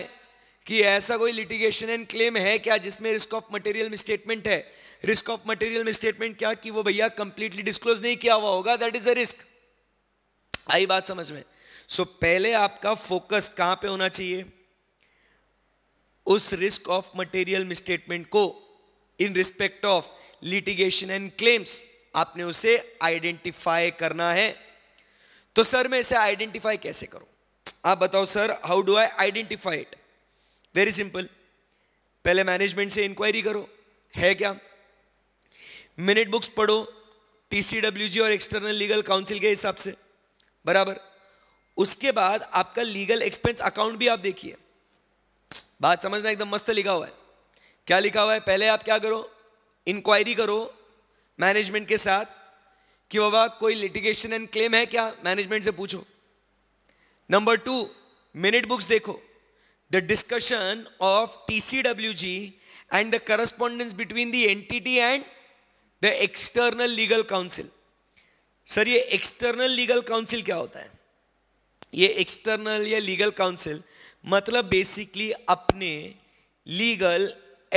कि ऐसा कोई लिटिगेशन एंड क्लेम है क्या जिसमें रिस्क ऑफ मटेरियल स्टेटमेंट है रिस्क ऑफ मटेरियल स्टेटमेंट क्या कि वो भैया कंप्लीटली डिस्क्लोज नहीं किया हुआ होगा दैट इज अ रिस्क आई बात समझ में सो so, पहले आपका फोकस कहां पे होना चाहिए उस रिस्क ऑफ मटेरियल मिसस्टेटमेंट को in respect of litigation and claims आपने उसे आइडेंटिफाई करना है तो सर मैं इसे आइडेंटिफाई कैसे करूं आप बताओ sir how do I identify it very simple पहले मैनेजमेंट से इंक्वायरी करो है क्या मिनट बुक्स पढ़ो टीसीडब्ल्यूजी और एक्सटर्नल लीगल काउंसिल के हिसाब से बराबर उसके बाद आपका लीगल एक्सपेंस अकाउंट भी आप देखिए बात समझना एकदम मस्त लिखा हुआ है क्या लिखा हुआ है पहले आप क्या करो इंक्वायरी करो मैनेजमेंट के साथ कि बाबा कोई लिटिगेशन एंड क्लेम है क्या मैनेजमेंट से पूछो नंबर टू मिनट बुक्स देखो the discussion of TCWG and the correspondence between the entity and the external legal counsel. Sir ये एक्सटर्नल लीगल काउंसिल क्या होता है ये एक्सटर्नल या लीगल काउंसिल मतलब बेसिकली अपने लीगल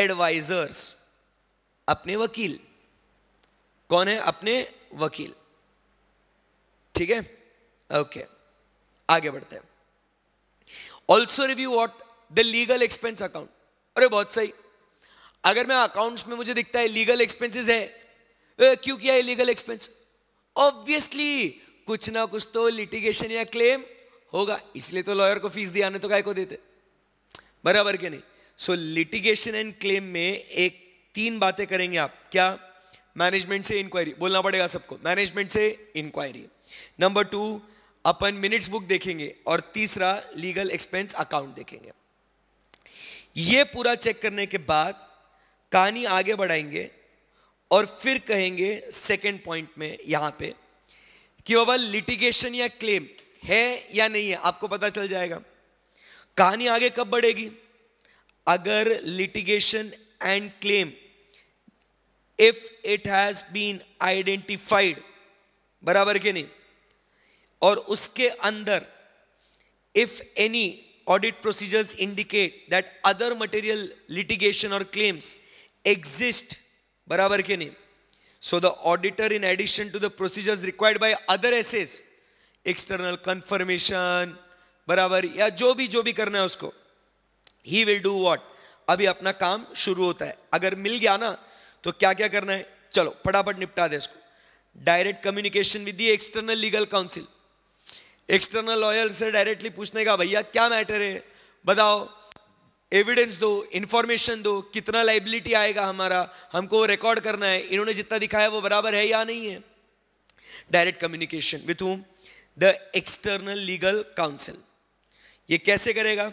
एडवाइजर्स अपने वकील कौन है अपने वकील ठीक है ओके आगे बढ़ते हैं also review what the legal expense account अरे बहुत सही अगर मैं अकाउंट्स में मुझे दिखता है लीगल एक्सपेंसेस है क्यों किया है लीगल एक्सपेंस ऑब्वियसली कुछ ना कुछ तो लिटिगेशन या क्लेम होगा इसलिए तो लॉयर को फीस दिया तो काय को देते बराबर के नहीं सो लिटिगेशन एंड क्लेम में एक तीन बातें करेंगे आप क्या मैनेजमेंट से इंक्वायरी बोलना पड़ेगा सबको मैनेजमेंट से इंक्वायरी नंबर टू अपन मिनट्स बुक देखेंगे और तीसरा लीगल एक्सपेंस अकाउंट देखेंगे ये पूरा चेक करने के बाद कहानी आगे बढ़ाएंगे और फिर कहेंगे सेकंड पॉइंट में यहां पे कि बाबा लिटिगेशन या क्लेम है या नहीं है आपको पता चल जाएगा कहानी आगे कब बढ़ेगी अगर litigation and claim if it has been identified बराबर के नहीं और उसके अंदर if any audit procedures indicate that other material litigation or claims exist बराबर के नहीं so the auditor in addition to the procedures required by other SAs external confirmation बराबर या जो भी जो भी करना है उसको ही विल डू वॉट अभी अपना काम शुरू होता है अगर मिल गया ना तो क्या क्या करना है चलो फटाफट निपटा दे इसको direct communication with the external legal counsel external lawyer से डायरेक्टली पूछने का भैया क्या मैटर है बताओ एविडेंस दो इन्फॉर्मेशन दो कितना लाइबिलिटी आएगा हमारा हमको रिकॉर्ड करना है इन्होंने जितना दिखाया वो बराबर है या नहीं है direct communication with whom the external legal counsel ये कैसे करेगा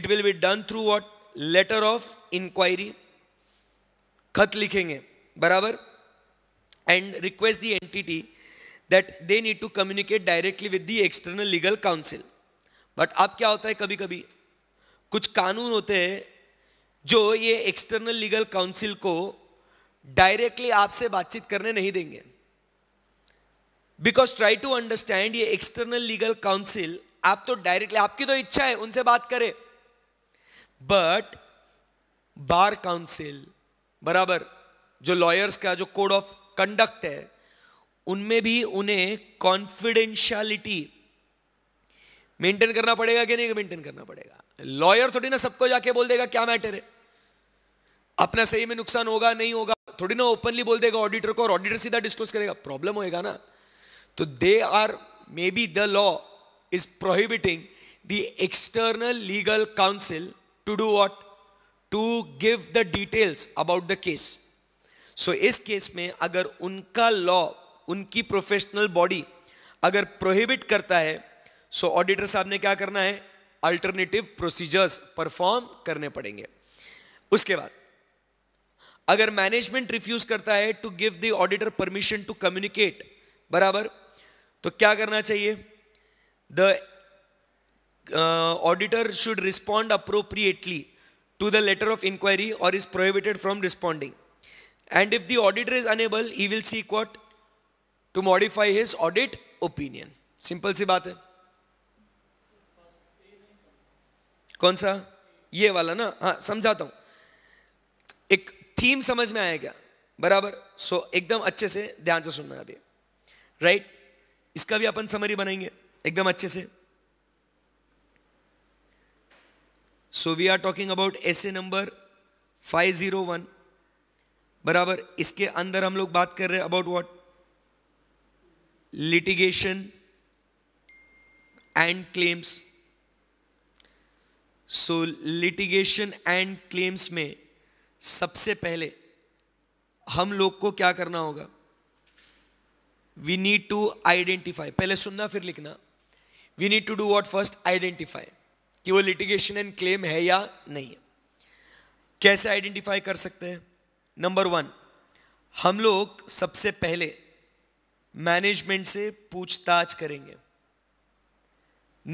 it will be done through what letter of inquiry खत लिखेंगे बराबर and request the entity that they need to communicate directly with the external legal counsel. But अब क्या होता है कभी कभी कुछ कानून होते हैं जो ये एक्सटर्नल लीगल काउंसिल को डायरेक्टली आपसे बातचीत करने नहीं देंगे बिकॉज ट्राई टू अंडरस्टैंड ये एक्सटर्नल लीगल काउंसिल आप तो डायरेक्टली आपकी तो इच्छा है उनसे बात करें बट बार काउंसिल बराबर जो लॉयर्स का जो कोड ऑफ कंडक्ट है उनमें भी उन्हें कॉन्फिडेंशियलिटी मेंटेन करना पड़ेगा कि नहीं मेंटेन करना पड़ेगा लॉयर थोड़ी ना सबको जाके बोल देगा क्या मैटर है अपना सही में नुकसान होगा नहीं होगा थोड़ी ना ओपनली बोल देगा ऑडिटर को और ऑडिटर सीधा डिस्क्लोज करेगा प्रॉब्लम होएगा ना तो they are may be the law is prohibiting the external legal counsel to do what to give the details about the case so इस केस में अगर उनका लॉ उनकी प्रोफेशनल बॉडी अगर प्रोहिबिट करता है सो ऑडिटर साहब ने क्या करना है अल्टरनेटिव प्रोसीजर्स परफॉर्म करने पड़ेंगे उसके बाद अगर मैनेजमेंट रिफ्यूज करता है to give the auditor permission to communicate बराबर तो क्या करना चाहिए the auditor should respond appropriately to the letter of inquiry or is prohibited from responding and if the auditor is unable he will seek what to modify his audit opinion simple सी बात है कौन सा ये वाला ना हाँ समझाता हूं एक थीम समझ में आया क्या बराबर सो so, एकदम अच्छे से ध्यान से सुनना अभी राइट right? इसका भी अपन समरी बनाएंगे एकदम अच्छे से so we are talking about SA number 501 बराबर इसके अंदर हम लोग बात कर रहे हैं about what litigation and claims so litigation and claims में सबसे पहले हम लोग को क्या करना होगा वी नीड टू आइडेंटिफाई पहले सुनना फिर लिखना we need to do what first identify कि वो लिटिगेशन एंड क्लेम है या नहीं है कैसे आइडेंटिफाई कर सकते हैं नंबर वन हम लोग सबसे पहले मैनेजमेंट से पूछताछ करेंगे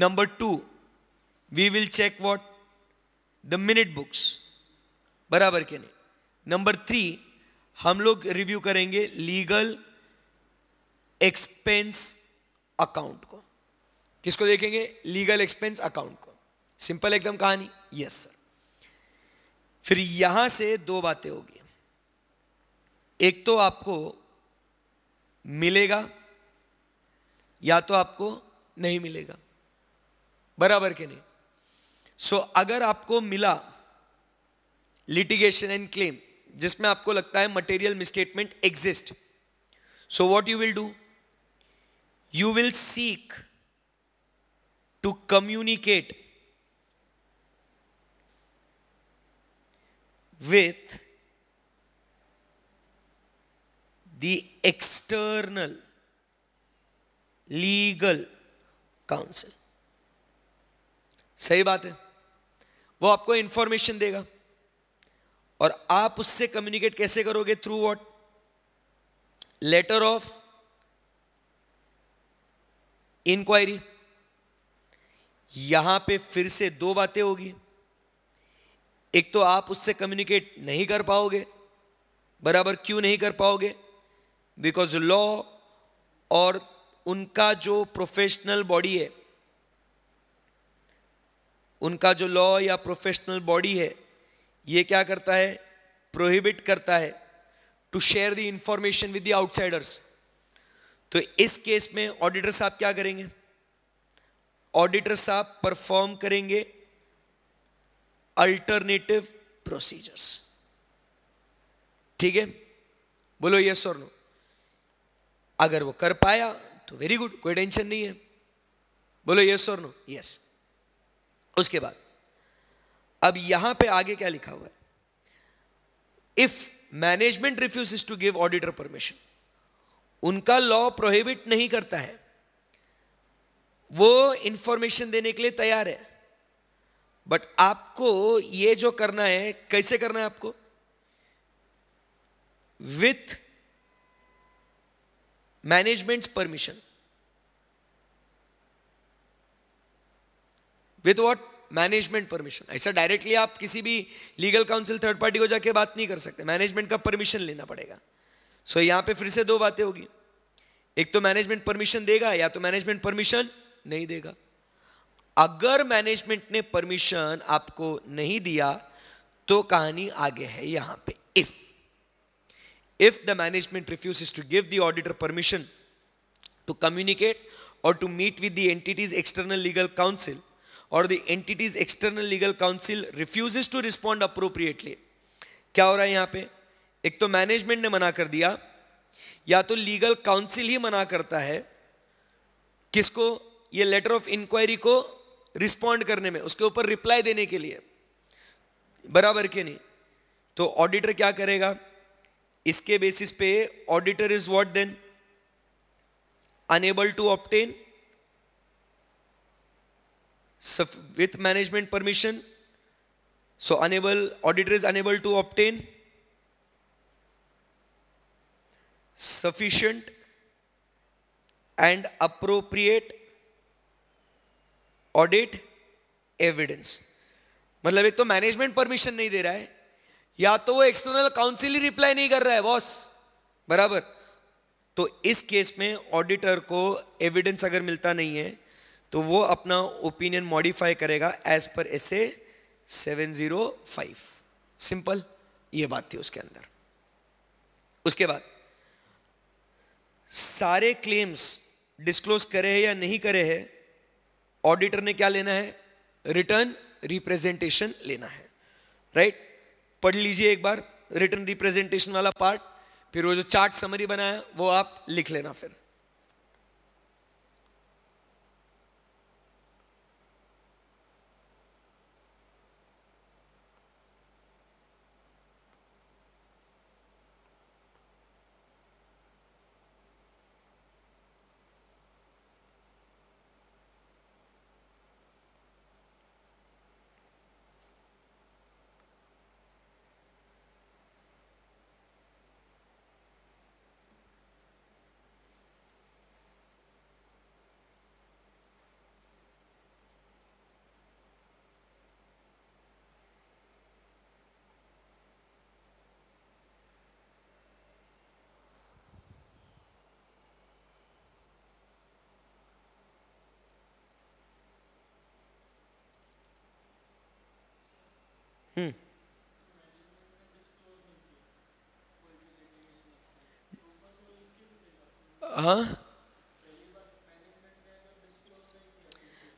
number two we will check what the minute books बराबर के नहीं नंबर थ्री हम लोग रिव्यू करेंगे लीगल एक्सपेंस अकाउंट को किसको देखेंगे लीगल एक्सपेंस अकाउंट को सिंपल एकदम कहानी यस सर फिर यहां से दो बातें होगी एक तो आपको मिलेगा या तो आपको नहीं मिलेगा बराबर के नहीं सो so, अगर आपको मिला लिटिगेशन एंड क्लेम जिसमें आपको लगता है material misstatement exist so what you will do you will seek to communicate with the external legal counsel सही बात है वो आपको इंफॉर्मेशन देगा और आप उससे कम्युनिकेट कैसे करोगे through what letter of inquiry यहां पे फिर से दो बातें होगी एक तो आप उससे कम्युनिकेट नहीं कर पाओगे बराबर क्यों नहीं कर पाओगे बिकॉज लॉ और उनका जो प्रोफेशनल बॉडी है उनका जो लॉ या प्रोफेशनल बॉडी है ये क्या करता है प्रोहिबिट करता है to share the information with the outsiders तो इस केस में ऑडिटर साहब क्या करेंगे ऑडिटर साहब परफॉर्म करेंगे अल्टरनेटिव प्रोसीजर्स ठीक है बोलो यस और नो अगर वो कर पाया तो वेरी गुड कोई टेंशन नहीं है बोलो यस और नो यस उसके बाद अब यहां पे आगे क्या लिखा हुआ है if management refuse to give auditor permission उनका लॉ प्रोहिबिट नहीं करता है वो इंफॉर्मेशन देने के लिए तैयार है बट आपको ये जो करना है कैसे करना है आपको with management permission with what management permission ऐसा डायरेक्टली आप किसी भी लीगल काउंसिल थर्ड पार्टी को जाके बात नहीं कर सकते मैनेजमेंट का परमिशन लेना पड़ेगा सो so, यहां पे फिर से दो बातें होगी एक तो मैनेजमेंट परमिशन देगा या तो मैनेजमेंट परमिशन नहीं देगा अगर मैनेजमेंट ने परमिशन आपको नहीं दिया तो कहानी आगे है यहां पे if if the management refuses to give the auditor permission to communicate or to meet with the entity's external legal counsel और the entities external legal counsel refuses to respond appropriately क्या हो रहा है यहाँ पे एक तो मैनेजमेंट ने मना कर दिया या तो लीगल काउंसिल ही मना करता है किसको ये लेटर ऑफ इंक्वायरी को रिस्पॉन्ड करने में उसके ऊपर रिप्लाई देने के लिए बराबर के नहीं तो ऑडिटर क्या करेगा इसके बेसिस पे auditor is what then unable to obtain with management permission so unable auditor is unable to obtain sufficient and appropriate audit evidence मतलब एक तो मैनेजमेंट परमिशन नहीं दे रहा है या तो वो एक्सटर्नल काउंसिल ही रिप्लाई नहीं कर रहा है बॉस बराबर तो इस केस में ऑडिटर को एविडेंस अगर मिलता नहीं है तो वो अपना ओपिनियन मॉडिफाई करेगा as per S A seven zero five simple ये बात थी उसके अंदर उसके बाद सारे क्लेम्स डिस्क्लोज करे है या नहीं करे है ऑडिटर ने क्या लेना है रिटर्न रिप्रेजेंटेशन लेना है राइट right? पढ़ लीजिए एक बार रिटर्न रिप्रेजेंटेशन वाला पार्ट फिर वो जो चार्ट समरी बनाया वो आप लिख लेना फिर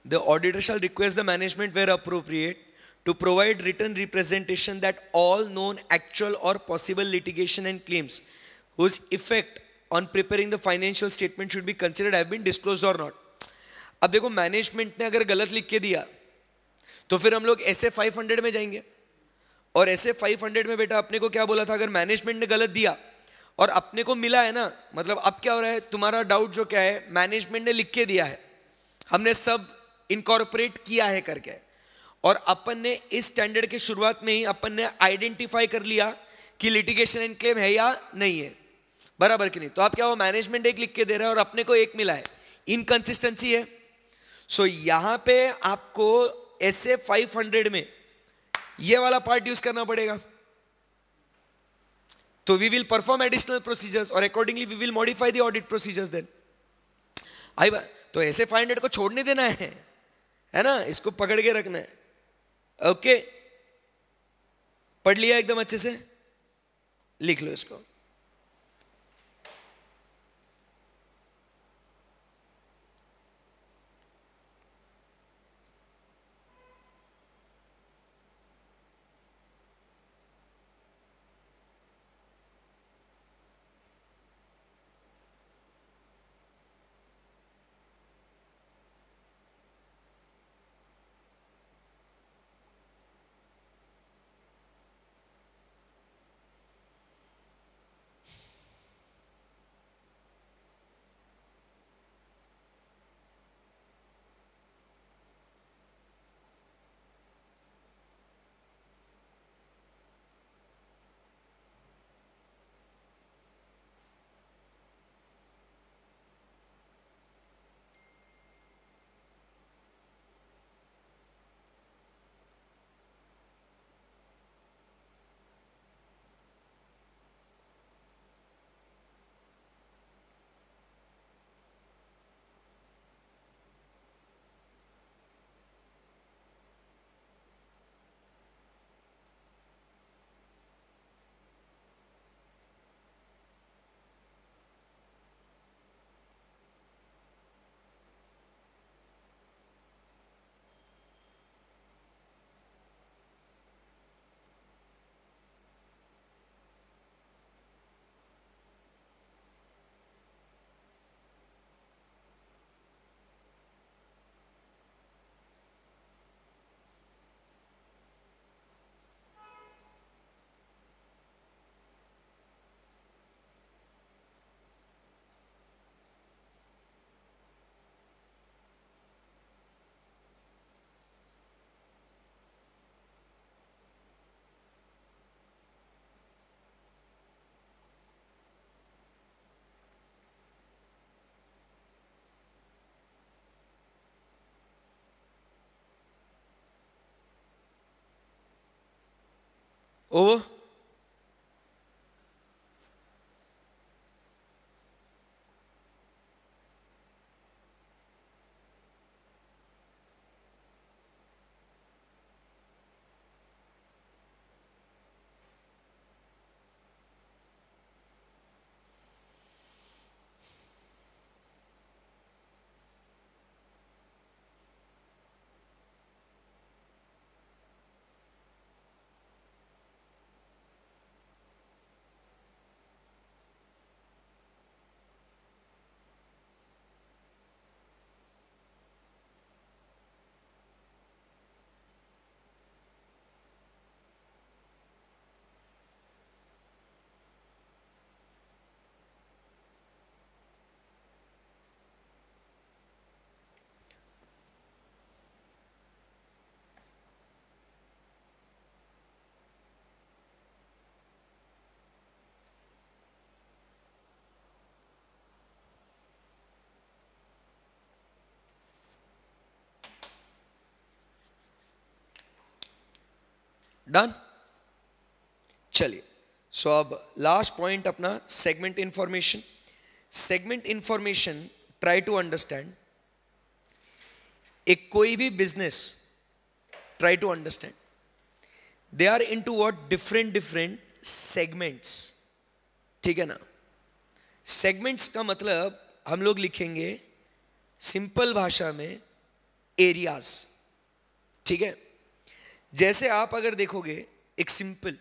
The auditor shall request the management where appropriate to provide written representation that all known actual or possible litigation and claims whose effect on preparing the financial statement should be considered have been disclosed or not. अब देखो management ने अगर गलत लिख के दिया तो फिर हम लोग ऐसे 500 में जाएंगे और ऐसे 500 में बेटा आपने को क्या बोला था अगर मैनेजमेंट ने गलत दिया और अपने को मिला है ना मतलब अब क्या हो रहा है तुम्हारा डाउट जो क्या है मैनेजमेंट ने लिख के दिया है हमने सब इनकॉर्पोरेट किया है करके और अपन ने इस स्टैंडर्ड के शुरुआत में ही अपन ने आइडेंटिफाई कर लिया कि लिटिगेशन एंड क्लेम है या नहीं है बराबर कि नहीं तो आप क्या हो मैनेजमेंट एक लिख के दे रहा है और अपने को एक मिला है इनकन्सिस्टेंसी है सो so, यहां पे आपको एस ए फाइव हंड्रेड में ये वाला पार्ट यूज करना पड़ेगा तो we will perform additional procedures और accordingly we will modify the audit procedures then I बात तो ऐसे फाइव हंड्रेड को छोड़ने देना है है ना इसको पकड़ के रखना है ओके पढ़ लिया एकदम अच्छे से लिख लो इसको over डन चलिए सो अब लास्ट पॉइंट अपना segment information segment information try to understand एक कोई भी business try to understand they are into what different different segments ठीक है ना सेगमेंट्स का मतलब हम लोग लिखेंगे सिंपल भाषा में एरियाज ठीक है जैसे आप अगर देखोगे एक सिंपल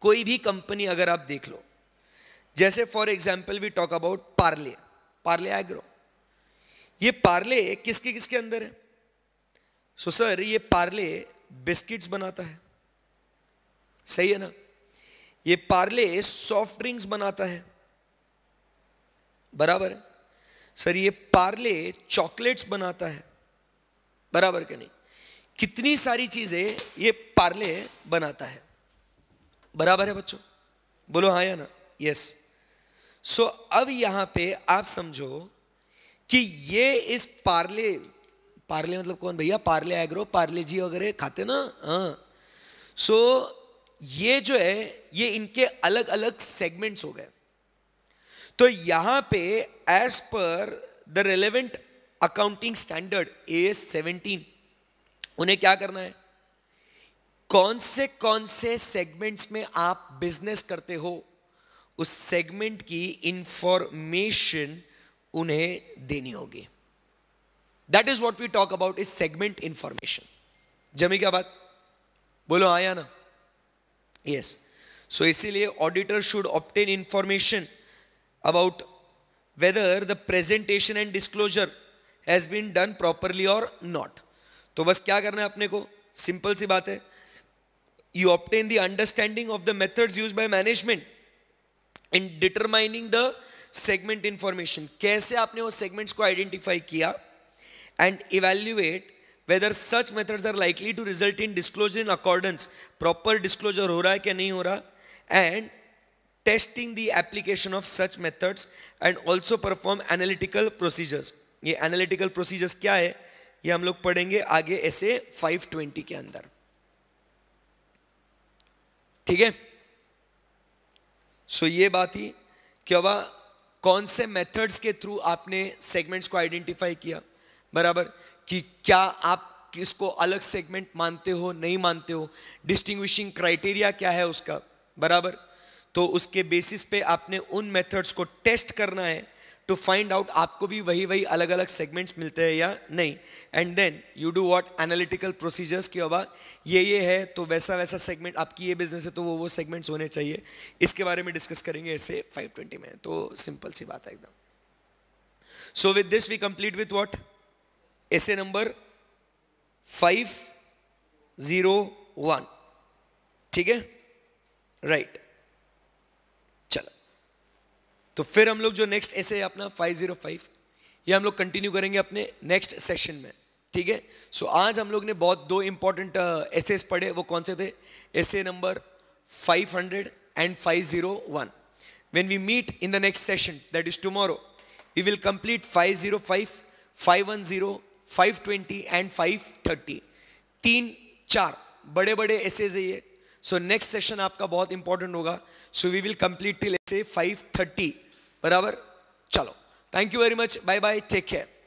कोई भी कंपनी अगर आप देख लो जैसे for example we talk about Parle Parle Agro ये पार्ले किसके किसके अंदर है सो so, सर ये पार्ले बिस्किट्स बनाता है सही है ना ये पार्ले सॉफ्ट ड्रिंक्स बनाता है बराबर है सर ये पार्ले चॉकलेट्स बनाता है बराबर के नहीं कितनी सारी चीजें ये पार्ले बनाता है बराबर है बच्चों बोलो हाँ या ना यस सो अब यहां पे आप समझो कि ये इस पार्ले पार्ले मतलब कौन भैया पार्ले एग्रो पार्ले जी वगैरह खाते ना हाँ सो so, ये जो है ये इनके अलग अलग सेगमेंट्स हो गए तो यहां पे as per the relevant accounting standard A S seventeen उन्हें क्या करना है कौन से कौन से सेगमेंट्स में आप बिजनेस करते हो उस सेगमेंट की इंफॉर्मेशन उन्हें देनी होगी that is what we talk about is segment information जमी क्या बात बोलो आया हाँ ना यस सो इसीलिए auditor should obtain information about whether the presentation and disclosure has been done properly or not तो बस क्या करना है अपने को सिंपल सी बात है you obtain the understanding of the methods use by management in determining the segment information कैसे आपने वो सेगमेंट्स को आइडेंटिफाई किया and evaluate whether such methods are likely to result in disclosure in accordance proper disclosure हो रहा है क्या नहीं हो रहा and testing the application of such methods and also perform analytical procedures ये एनालिटिकल प्रोसीजर्स क्या है ये हम लोग पढ़ेंगे आगे ऐसे 520 के अंदर ठीक है सो ये बात ही क्या हुआ कौन से मेथड्स के थ्रू आपने सेगमेंट्स को आइडेंटिफाई किया बराबर कि क्या आप किसको अलग सेगमेंट मानते हो नहीं मानते हो डिस्टिंग्विशिंग क्राइटेरिया क्या है उसका बराबर तो उसके बेसिस पे आपने उन मेथड्स को टेस्ट करना है टू फाइंड आउट आपको भी वही वही अलग अलग सेगमेंट्स मिलते हैं या नहीं and then you do what analytical procedures के अबा ये ये है तो वैसा वैसा सेगमेंट आपकी ये बिजनेस है तो वो वो सेगमेंट्स होने चाहिए इसके बारे में डिस्कस करेंगे ऐसे 520 में तो सिंपल सी बात है एकदम so with this we complete with what ऐसे नंबर फाइव ज़ीरो वन ठीक है राइट तो फिर हम लोग जो नेक्स्ट ऐसे है अपना 505 ये हम लोग कंटिन्यू करेंगे अपने नेक्स्ट सेशन में ठीक है सो आज हम लोग ने बहुत दो इंपॉर्टेंट एसेस uh, पढ़े वो कौन से थे ऐसे number 500 and 501 when we meet in the next session five zero five five one zero 505 510 520 five 530 तीन चार बड़े बड़े ऐसे है ये सो नेक्स्ट सेशन आपका बहुत इंपॉर्टेंट होगा so we will complete till से थर्टी बराबर चलो thank you very much bye bye take care